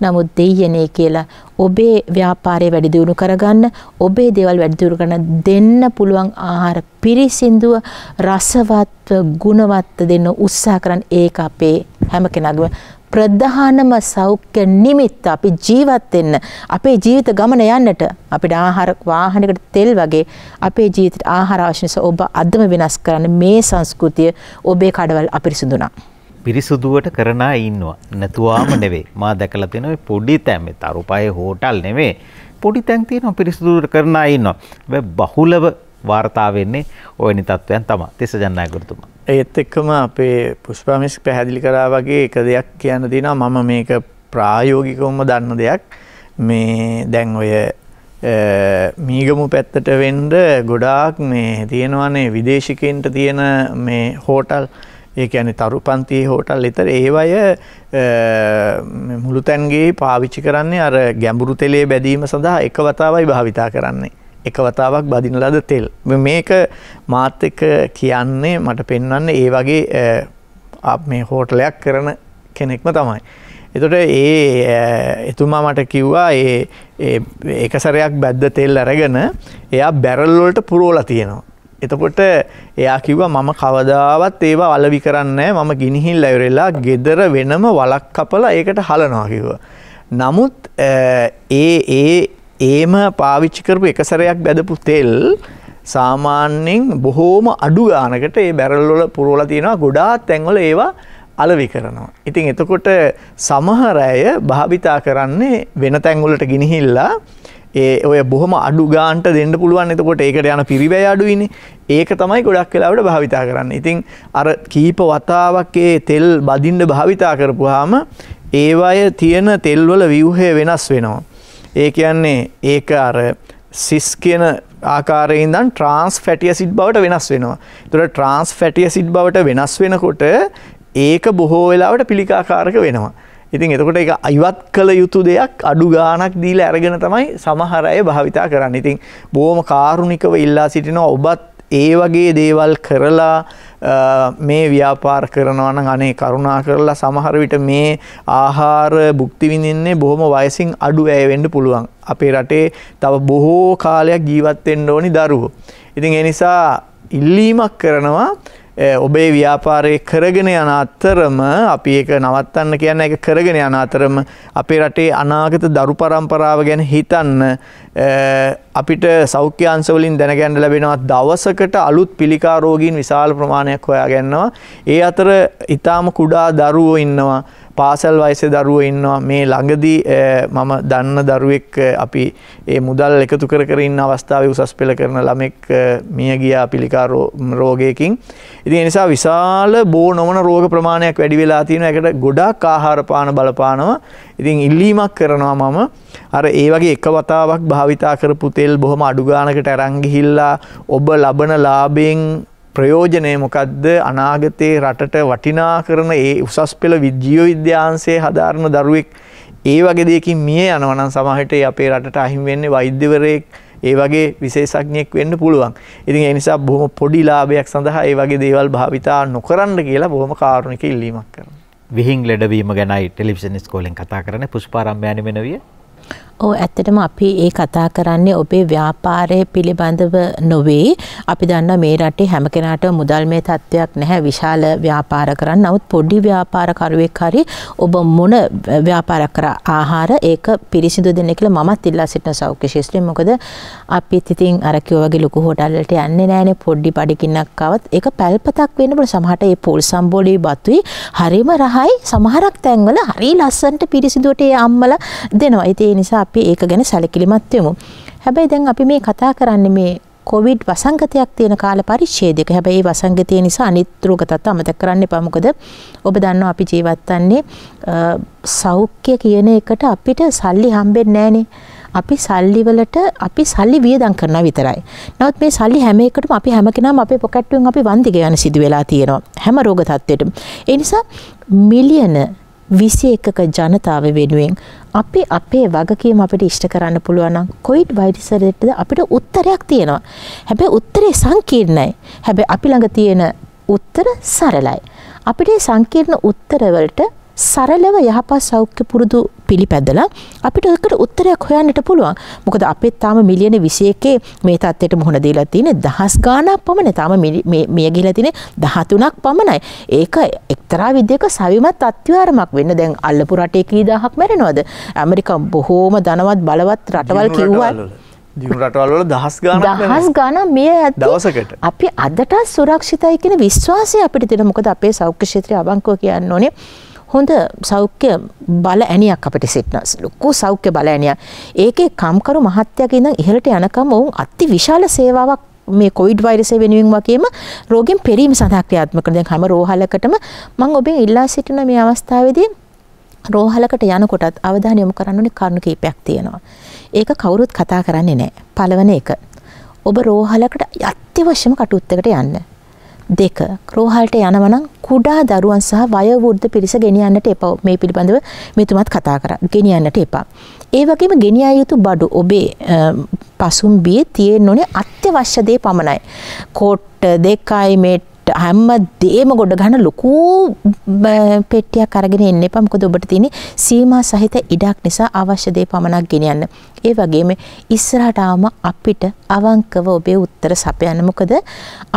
නමුත් දෙයියනේ කියලා ඔබේ ව්‍යාපාරය වැඩි දියුණු කරගන්න ඔබේ දේවල් වැඩි දියුණු කරන්න දෙන්න පුළුවන් ආහාර පිරිසිදුව රසවත්ව ගුණවත්ව දෙන්න උත්සාහ කරන්න ඒක අපේ හැම කෙනාගේම ප්‍රධානම සෞඛ්‍ය නිමිත්ත අපි ජීවත් වෙන්න අපේ ජීවිත ගමන යන්නට අපිට ආහාර වාහනයකට තෙල් වගේ අපේ ජීවිතයට ආහාර අවශ්‍ය නිසා ඔබ අදම වෙනස් කරන්න මේ සංස්කෘතිය ඔබේ කඩවල් අපිරිසුදුනා පිරිසුදුවට කරන අය ඉන්නවා නැතුවාම නෙවෙයි මා දැකලා තියෙන පොඩි තැන් මේ තරුපය හෝටල් නෙමෙයි පොඩි තැන් තියෙනවා පිරිසුදුවට කරන අය ඉන්නවා බහුලව වාර්තා වෙන්නේ ওই නිතත්වයන් තමයි තිස්ස ජන්නායකතුමා ඒත් එක්කම අපේ පුෂ්පමිස් පැහැදිලි කරා වගේ එක දෙයක් කියන්න දෙනවා මම මේක ප්‍රායෝගිකවම දන්න දෙයක් මේ දැන් ඔය මීගමු පැත්තට වෙන්ඩ ගොඩාක් මේ තියෙනවනේ විදේශිකෙන්ට තියෙන මේ හෝටල් ඒ ඇනි තරු පන්තියේ හෝටල් එතර ඒවය මුළු තැන්ගේ පාවිච්චි කරන්නේ අර ගැඹුරු තෙලේ බැදීම සඳහා එක වතාවයි භාවිතා කරන්නේ. එක වතාවක් බදින ලද තෙල් මේක මාත් එක කියන්නේ මට පෙන්වන්න ඒ වගේ මේ හෝටලයක් කරන කෙනෙක්ම තමයි. එතොට ඒ එතුමා මට කිව්වා ඒ එකසරයක් බැද්ද තෙල් ඇරගෙන එයා බැරල්ලොලට පුරෝල තියෙනවා. එතකොට එයා කිව්ව මම කවදාවත් ඒවා අලවි කරන්නේ මම ගිනිහිල් ඇවරෙලා ගෙදර වෙනම වලක් කපලා ඒකට හලනවා කිව්ව. නමුත් ඒ ඒ ඒම පාවිච්චි කරපු එක සැරයක් බැදපු තෙල් සාමාන්‍යෙන් බොහෝම අඩු ගානකට ඒ බැරල්ලොල පුරෝල තියෙනවා ගොඩා තැන්වල ඒවා අලවි කරනවා. ඉතින් එතකොට සමහරඇය භාවිතා කරන්නේ වෙන තැංගුලට ගිනිහිල්ලා ඒ ඔය බොහම අඩු ගාන්ට දෙන්න පුළුවන් එතකොට ඒකට යන පිරිවැය අඩුයිනි ඒක තමයි ගොඩක් කලාවට භාවිතා කරන්න. ඉතිං අර කීප වතාවක්ඒ තෙල් බදින්ඩ භාවිතා කරපුහාම ඒවාය තියෙන තෙල්වල විව්හය වෙනස් වෙනවා. ඒ කියන්නේ ඒක අර සිස් කියන ආකාරයඉදන් ට්‍රන්ස් ෆැටිය සිට් බවට වෙනස් වෙනවා. තුර ට්‍රන්ස් ෆැටිය සිට් බවට වෙනස් වෙනකොට ඒක බොහෝ වෙලාවට පිළිකාකාරක වෙනවා. ඉතින් එතකොට එක අයිවත් කළ යුතු දෙයක් අඩු ගානක් දීල ඇරගෙන තමයි සමහරය භාවිතා කරන්න ඉතින් බෝම කාරුණිකව ඉල්ලා සිටින ඔබත් ඒ වගේ දේවල් කරලා මේ ව්‍යාපාර කරනවා නම් අනේ කරුණා කරලා සමහර විට මේ ආහාර භුක්ති විඳින්නේ බොහොම වයසින් අඩු අය වෙන්න පුළුවන්. අපේ රටේ තව බොහෝ කාලයක් ජීවත් වෙන්න ඕනි දරුවෝ. ඉතින් ඒ නිසා ඉල්ලීමක් කරනවා ඔබේ ව්‍යාපාරය කරගෙන යන අතරම අපි ඒක නවත්තන්න කියන එක කරගෙන යන අතරම අපේ රටේ අනාගත දරු පරම්පරාව ගැන හිතන්න අපිට සෞඛ්‍ය අංශවලින් දැනගන්න ලැබෙනවා දවසකට අලුත් පිළිකා රෝගීන් විශාල ප්‍රමාණයක් හොයාගන්නවා ඒ අතර ඊටාම කුඩා දරුවෝ ඉන්නවා පාසල් වයසේ දරුවෝ ඉන්නවා මේ ළඟදී මම දන්න දරුවෙක් අපි ඒ මුදල් එකතු කර කර ඉන්න අවස්ථාවේ උසස් පෙළ කරන ළමෙක් මිය ගියා පිළිකා රෝගයකින්. ඉතින් ඒ නිසා විශාල බෝ නොවන රෝග ප්‍රමාණයක් වැඩි වෙලා තියෙනවා. ඒකට ගොඩාක් ආහාර පාන බලපානවා. ඉතින් ඉල්ලීමක් කරනවා මම අර ඒ වගේ එක වතාවක් භාවිතා කරපු තෙල් බොහොම අඩු ගානකට අරන් ගිහිල්ලා ඔබ ලබන ලාභයෙන් ප්‍රයෝජනය මොකක්ද අනාගතයේ රටට වටිනා කරන ඒ උසස් පෙළ විද්‍යෝ විද්‍යාන්සේ හදාරණ දරුවෙක් ඒ වගේ දෙයකින් මිය යනවනම් සමහට අපේ රටට අහිමි වෙන්නේ වෛද්‍යවරයෙක් ඒ වගේ විශේෂඥයෙක් වෙන්න පුළුවන්. ඉතින් ඒ නිසා බොහොම පොඩි ලාභයක් සඳහා ඒ වගේ දේවල් භාවිතා නොකරන්න කියලා බොහොම කාරුණික ඉල්ලීමක් කරනවා. විහිං ලෙඩවීම ගැනයි ටෙලිවිෂන් ස්කෝලෙන් කතා කරන පුෂ්පාරම්භ යන වෙනවිය ඕ ඇත්තටම අපි ඒ කතා කරන්නේ ඔබේ ව්‍යාපාරය පිළිබඳව නොවේ. අපි දන්න මේ රටේ හැම කෙනාට මුදල් මේ තත්ත්වයක් නැහැ විශාල ව්‍යාපාර කරන්න. නමුත් පොඩි ව්‍යාපාරකරුවෙක් හරි ඔබ මොන ව්‍යාපාර කර ආහාර ඒක පිරිසිදු දෙන්න කියලා මමත් ඉල්ලා සිටින සෞඛ්‍ය ශිෂ්ටරේ. මොකද අපිත් ඉතින් අර කිව්වා වගේ ලොකු හෝටල් වලට යන්නේ නැහැනේ පොඩි පඩිකින්නක් ආවත් ඒක පැල්පතක් වෙන්න බුණ සමහරට ඒ පොල් සම්බෝලේ බතුයි හරිම රහයි සමහරක් තැන්වල හරි ලස්සනට පිරිසිදුවට ඒ අම්මලා දෙනවා. ඉතින් ඒ නිසා අපි ඒක ගැන සැලකිලිමත් වෙමු. හැබැයි දැන් අපි මේ කතා කරන්නේ මේ කොවිඩ් වසංගතයක් තියෙන කාල පරිච්ඡේදයක. හැබැයි මේ වසංගතය නිසා අනිත් රෝග තත්ත්ව අමතක කරන්න එපා. මොකද ඔබ දන්නවා අපි ජීවත් වන්නේ සෞඛ්‍ය කියන එකට අපිට සල්ලි හම්බෙන්නේ නැහනේ. අපි සල්ලි වලට අපි සල්ලි වියදම් කරනවා විතරයි. නමුත් මේ සල්ලි හැම එකටම අපි හැම කෙනාම අපේ පොකට් එකෙන් අපි වන්දි ගන්න සිදු වෙලා තියෙනවා. හැම රෝග තත්ත්වෙටම. ඒ නිසා මිලියන විසි එකක ජනතාව වෙනුවෙන් අපි අපේ වගකීම අපිට ඉෂ්ට කරන්න පුළුවනම් කොයිඩ් වෛරිසරටද අපිට උත්තරයක් තියෙනවා. හැබැ උත්තරේ සංකීර්ණයි. හැබැ අපි ළඟ තියෙන උත්තර සරලයි. අපිට සංකීර්ණ උත්තරවලට සරලව යහපත් සෞඛ්‍ය පුරුදු පිළිපැදලා අපිට ඒකට උත්තරයක් හොයන්නට පුළුවන්. මොකද අපිත් තාම මිලියන 21 මේ තත්ත්වයට මුහුණ දීලා තියෙන්නේ දහස් ගාණක් පමණ. තාම මිය ගිහිලා තියෙන්නේ 13ක් පමණයි. ඒක එක්තරා විදිහක සවිමත් අත්විවරමක් වෙන්න දැන් අල්ලපු රටේ කී දහහක් මැරෙනවද? ඇමරිකා බොහෝම ධනවත් බලවත් රටවල් කිව්වල් දියුණුරටවල්ල දහස් ගාන දහස් ගාන මේ දවසකට අපි අදටත් සුරක්ෂිතයි කියෙන විශ්වාසය අපිට තින මොකද අපේ සෞඛ්‍ය ෂේත්‍රය අවංකෝ කියන්න ඕනේ හොඳ සෞඛ්‍ය බල ඇණයක් අපිට සිටින ලොකු සෞඛ්‍ය බල ඇණයක් ඒකේ කම්කරු මහත්තයාගේ ඉඳන් ඉහළට යනකම ඔවුන් අති විශාල සේවාවක් මේ කොයිඩ් වෛරසය වෙනුවෙන් වගේම රෝගෙන් පෙරීම සඳහා ක්‍රියාත්මක කරන දැන් හැම රෝහලකටම මම ඔබෙන් ඉල්ලා සිටින මේ අවස්ථාවේදී රෝහලකට යනකොටත් අවධානය යොමු කරන්න ඕනේ කරුණු කීපයක් තියෙනවා. ඒක කවුරුත් කතා කරන්නේ නැහැ. පළවෙනි එක ඔබ රෝහලකට අත්‍යවශ්‍යම කටයුත්තකට යන්න. දෙක රෝහල්ට යනවනම් කුඩා දරුවන් සහ වයවෘද්ධ පිරිස ගෙනියන්නට එපා. මේ පිළිබඳව මෙතුමත් කතා කර ගෙනියන්නට එපා. ඒ වගේම ගෙනියා යුතු බඩු ඔබේ පසුම්බියේ තියෙන්න ඕනේ අත්‍යවශ්‍ය දේ පමණයි. කෝට් දෙකයි මේට් හැම දේම ගොඩ ගන්න ලොකු පෙට්ටියක් අරගෙන එන්න එපා. මොකද ඔබට තියෙන්නේ සීමා සහිත ඉඩක් නිසා අවශ්‍ය දේ පමණක් ගෙනියන්න. ඒ වගේම ඉස්සරහට ආවම අපිට අවංකව ඔබේ උත්තර සපයන්න. මොකද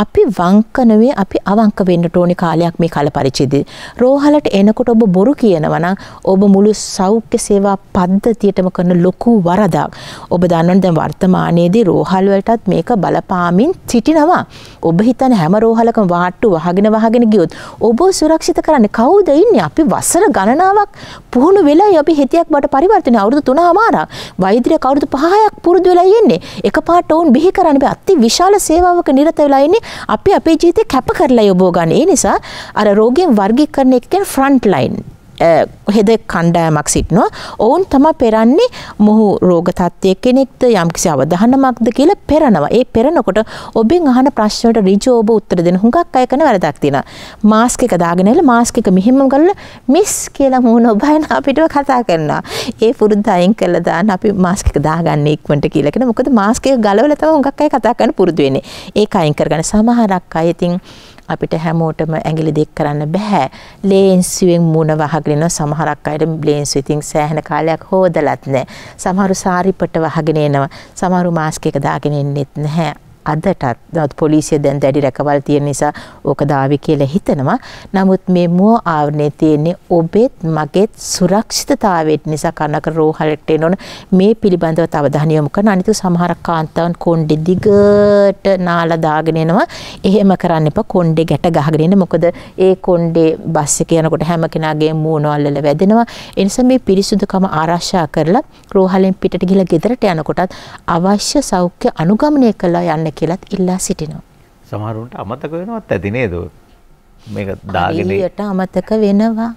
අපි වංක නෙවෙයි අපි අවංක වෙන්න ඕනි කාලයක් මේ කාල පරිච්ඡේදයේ. රෝහලට එනකොට ඔබ බොරු කියනවා නම් ඔබ මුළු සෞඛ්‍ය සේවා පද්ධතියටම කරන ලොකු වරදක්. ඔබ දන්නවනේ දැන් වර්තමානයේදී රෝහල් වලටත් මේක බලපාමින් සිටිනවා. ඔබ හිතන හැම රෝහලකම වාට්ටු වහගෙන වහගෙන ගියොත් ඔබ සුරක්ෂිත කරන්නේ කවුද ඉන්නේ? අපි වසර ගණනාවක් පුහුණු වෙලා අපි හිතයක් බට පරිවර්තනය අවුරුදු 3 මාරක්. වෛද්‍ය ශරීරය කවුරුදු 5ක් පුරුදු වෙලා ඉන්නේ. එකපාරට ඔවුන් බිහි කරන්න බෑ. අති විශාල සේවාවක නිරත වෙලා ඉන්නේ. අපි අපේ ජීවිතේ කැප කරලා යොබෝ ගන්න. ඒ නිසා අර රෝගීන් වර්ගීකරණය කියන්නේ ෆ්‍රන්ට් ලයින්. හෙදෙක් කණ්ඩායමක් සිටිනවා. ඔවුන් තමයි පෙරන්නේ මොහු රෝග තත්ත්වයේ කෙනෙක්ද යම්කිසි අවධානමක්ද කියලා පෙරනවා. ඒ පෙරනකොට ඔබෙන් අහන ප්‍රශ්න වලට ඍජුව ඔබ උත්තර දෙන හුඟක් අය කරන වැරදක් තියෙනවා. මාස්ක් එක දාගෙන ඉල මාස්ක් එක මෙහෙම ගලලා මිස් කියලා මූණ ඔබයන අපිටව කතා කරනවා. ඒ පුරුද්ද අයින් කරලා දාන්න අපි මාස්ක් එක දාගන්න ඉක්මනට කියලා කියන මොකද මාස්ක් එක ගලවලා තමයි හුඟක් අය කතා කරන්න පුරුදු වෙන්නේ. ඒක අයින් කරගන්න සමහරක් අය ඉතින් අපිට හැමෝටම ඇඟිලි දෙක් කරන්න බෑ. ලේන්සියෙන් මුණ වහගෙන සමහරක් අයට ලේන්සි ඉතින් සෑහෙන කාලයක් හොදලත් නැහැ. සමහරු සාරිපට වහගෙන එනවා. සමහරු මාස්ක් එක දාගෙන එන්නෙත් නැහැ. අදටත් පොලිසිය දැන් දැඩි රැකවල් තියෙන නිසා ඕක දාවි කියලා හිතනවා. නමුත් මේ මුව ආවරණය තියෙන්නේ ඔබෙත් මගේත් සුරක්ෂිතතාවයට නිසා කනක රෝහලට එනවන මේ පිළිබඳව තව දහනිය යොමු කරන අනිතු සමහර කාන්තාවන් කොණ්ඩෙ දිගට නාලා දාගෙන එනවා. එහෙම කරන්න එපා කොණ්ඩේ ගැට ගහගෙන ඉන්න. මොකද ඒ කොණ්ඩේ බස් එක යනකොට හැම කෙනාගේම මූණ වලල වැදෙනවා. ඒ නිසා මේ පිරිසුදුකම ආරක්ෂා කරලා රෝහලෙන් පිටට ගිහලා ගෙදරට යනකොටත් අවශ්‍ය සෞඛ්‍ය අනුගමනය කළා යන්න කියලත් ඉල්ලා සිටිනවා. සමහරුන්ට අමතක වෙනවත් ඇති නේද? මේක දාගෙන ඊට අමතක වෙනවා.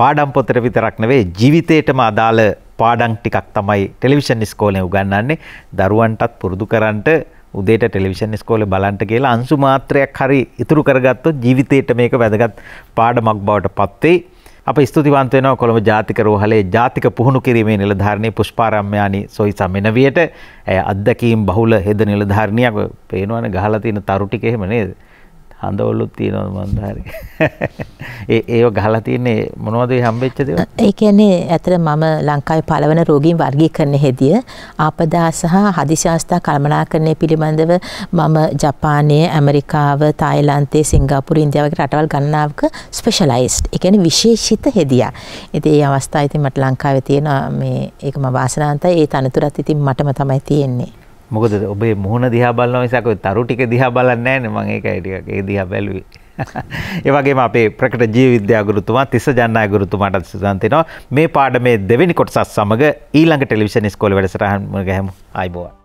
පාඩම් පොතේ විතරක් නෙවෙයි ජීවිතේටම අදාළ පාඩම් ටිකක් තමයි ටෙලිවිෂන් ඉස්කෝලේ උගන්වන්නේ. දරුවන්ටත් පුරුදු කරන්නට උදේට ටෙලිවිෂන් ඉස්කෝලේ බලන්න කියලා අංශු මාත්‍රයක් හරි ඉතුරු කරගත්තොත් ජීවිතේට මේක වැදගත් පාඩමක් බවට පත් වෙයි. අප ස්තුතිවන්ත වෙනවා කොළඹ ජාතික රෝහලේ ජාතික පුහුණු කිරීමේ නිලධාරිණී පුෂ්පාරම්මයානි සොයිසා මෙනවියට ඇය අත්දැකීම් බහුල හෙද නිලධාරිණියක් පේනවනේ ගහලා තියෙන තරු ටික එහෙම නේද හඳවලුත් තියෙනවා මන්ද හරි. ඒ ඒව ගහලා තියන්නේ මොනවද මේ හම්බෙච්ච දේවල්? ඒ කියන්නේ ඇතර මම ලංකාවේ පළවන රෝගීන් වර්ගීකරණය හෙදිය ආපදා සහ හදිසිආස්ථා කළමනාකරණය පිළිබඳව මම ජපානය, ඇමරිකාව, තායිලන්තේ, සිංගප්පූරු, ඉන්දියාව වගේ රටවල් ගණනාවක ස්පෙෂලායිස්ඩ්. ඒ කියන්නේ විශේෂිත හෙදියා. ඉතින් මේ අවස්ථාව ඉතින් මට ලංකාවේ තියෙන මේ ඒක මම වාසනාවන්තයි. ඒ තනතුරත් ඉතින් මටම තමයි තියෙන්නේ. මොකද ඔබේ මුහුණ දිහා බලනවා මිසක ඔය තරු ටික දිහා බලන්නේ නැහැ නේ මම ඒකයි ටිකක් ඒ දිහා බැලුවේ. ඒ වගේම අපේ ප්‍රකට ජීව විද්‍යා ගුරුතුමා තිස්ස ජන්නාය ගුරුතුමාට සුදන් තිනවා මේ පාඩමේ දෙවෙනි කොටසත් සමග ඊළඟ ටෙලිවිෂන් ඉස්කෝලේ වැඩසටහන මග හැමෝ ආයිබෝවන්.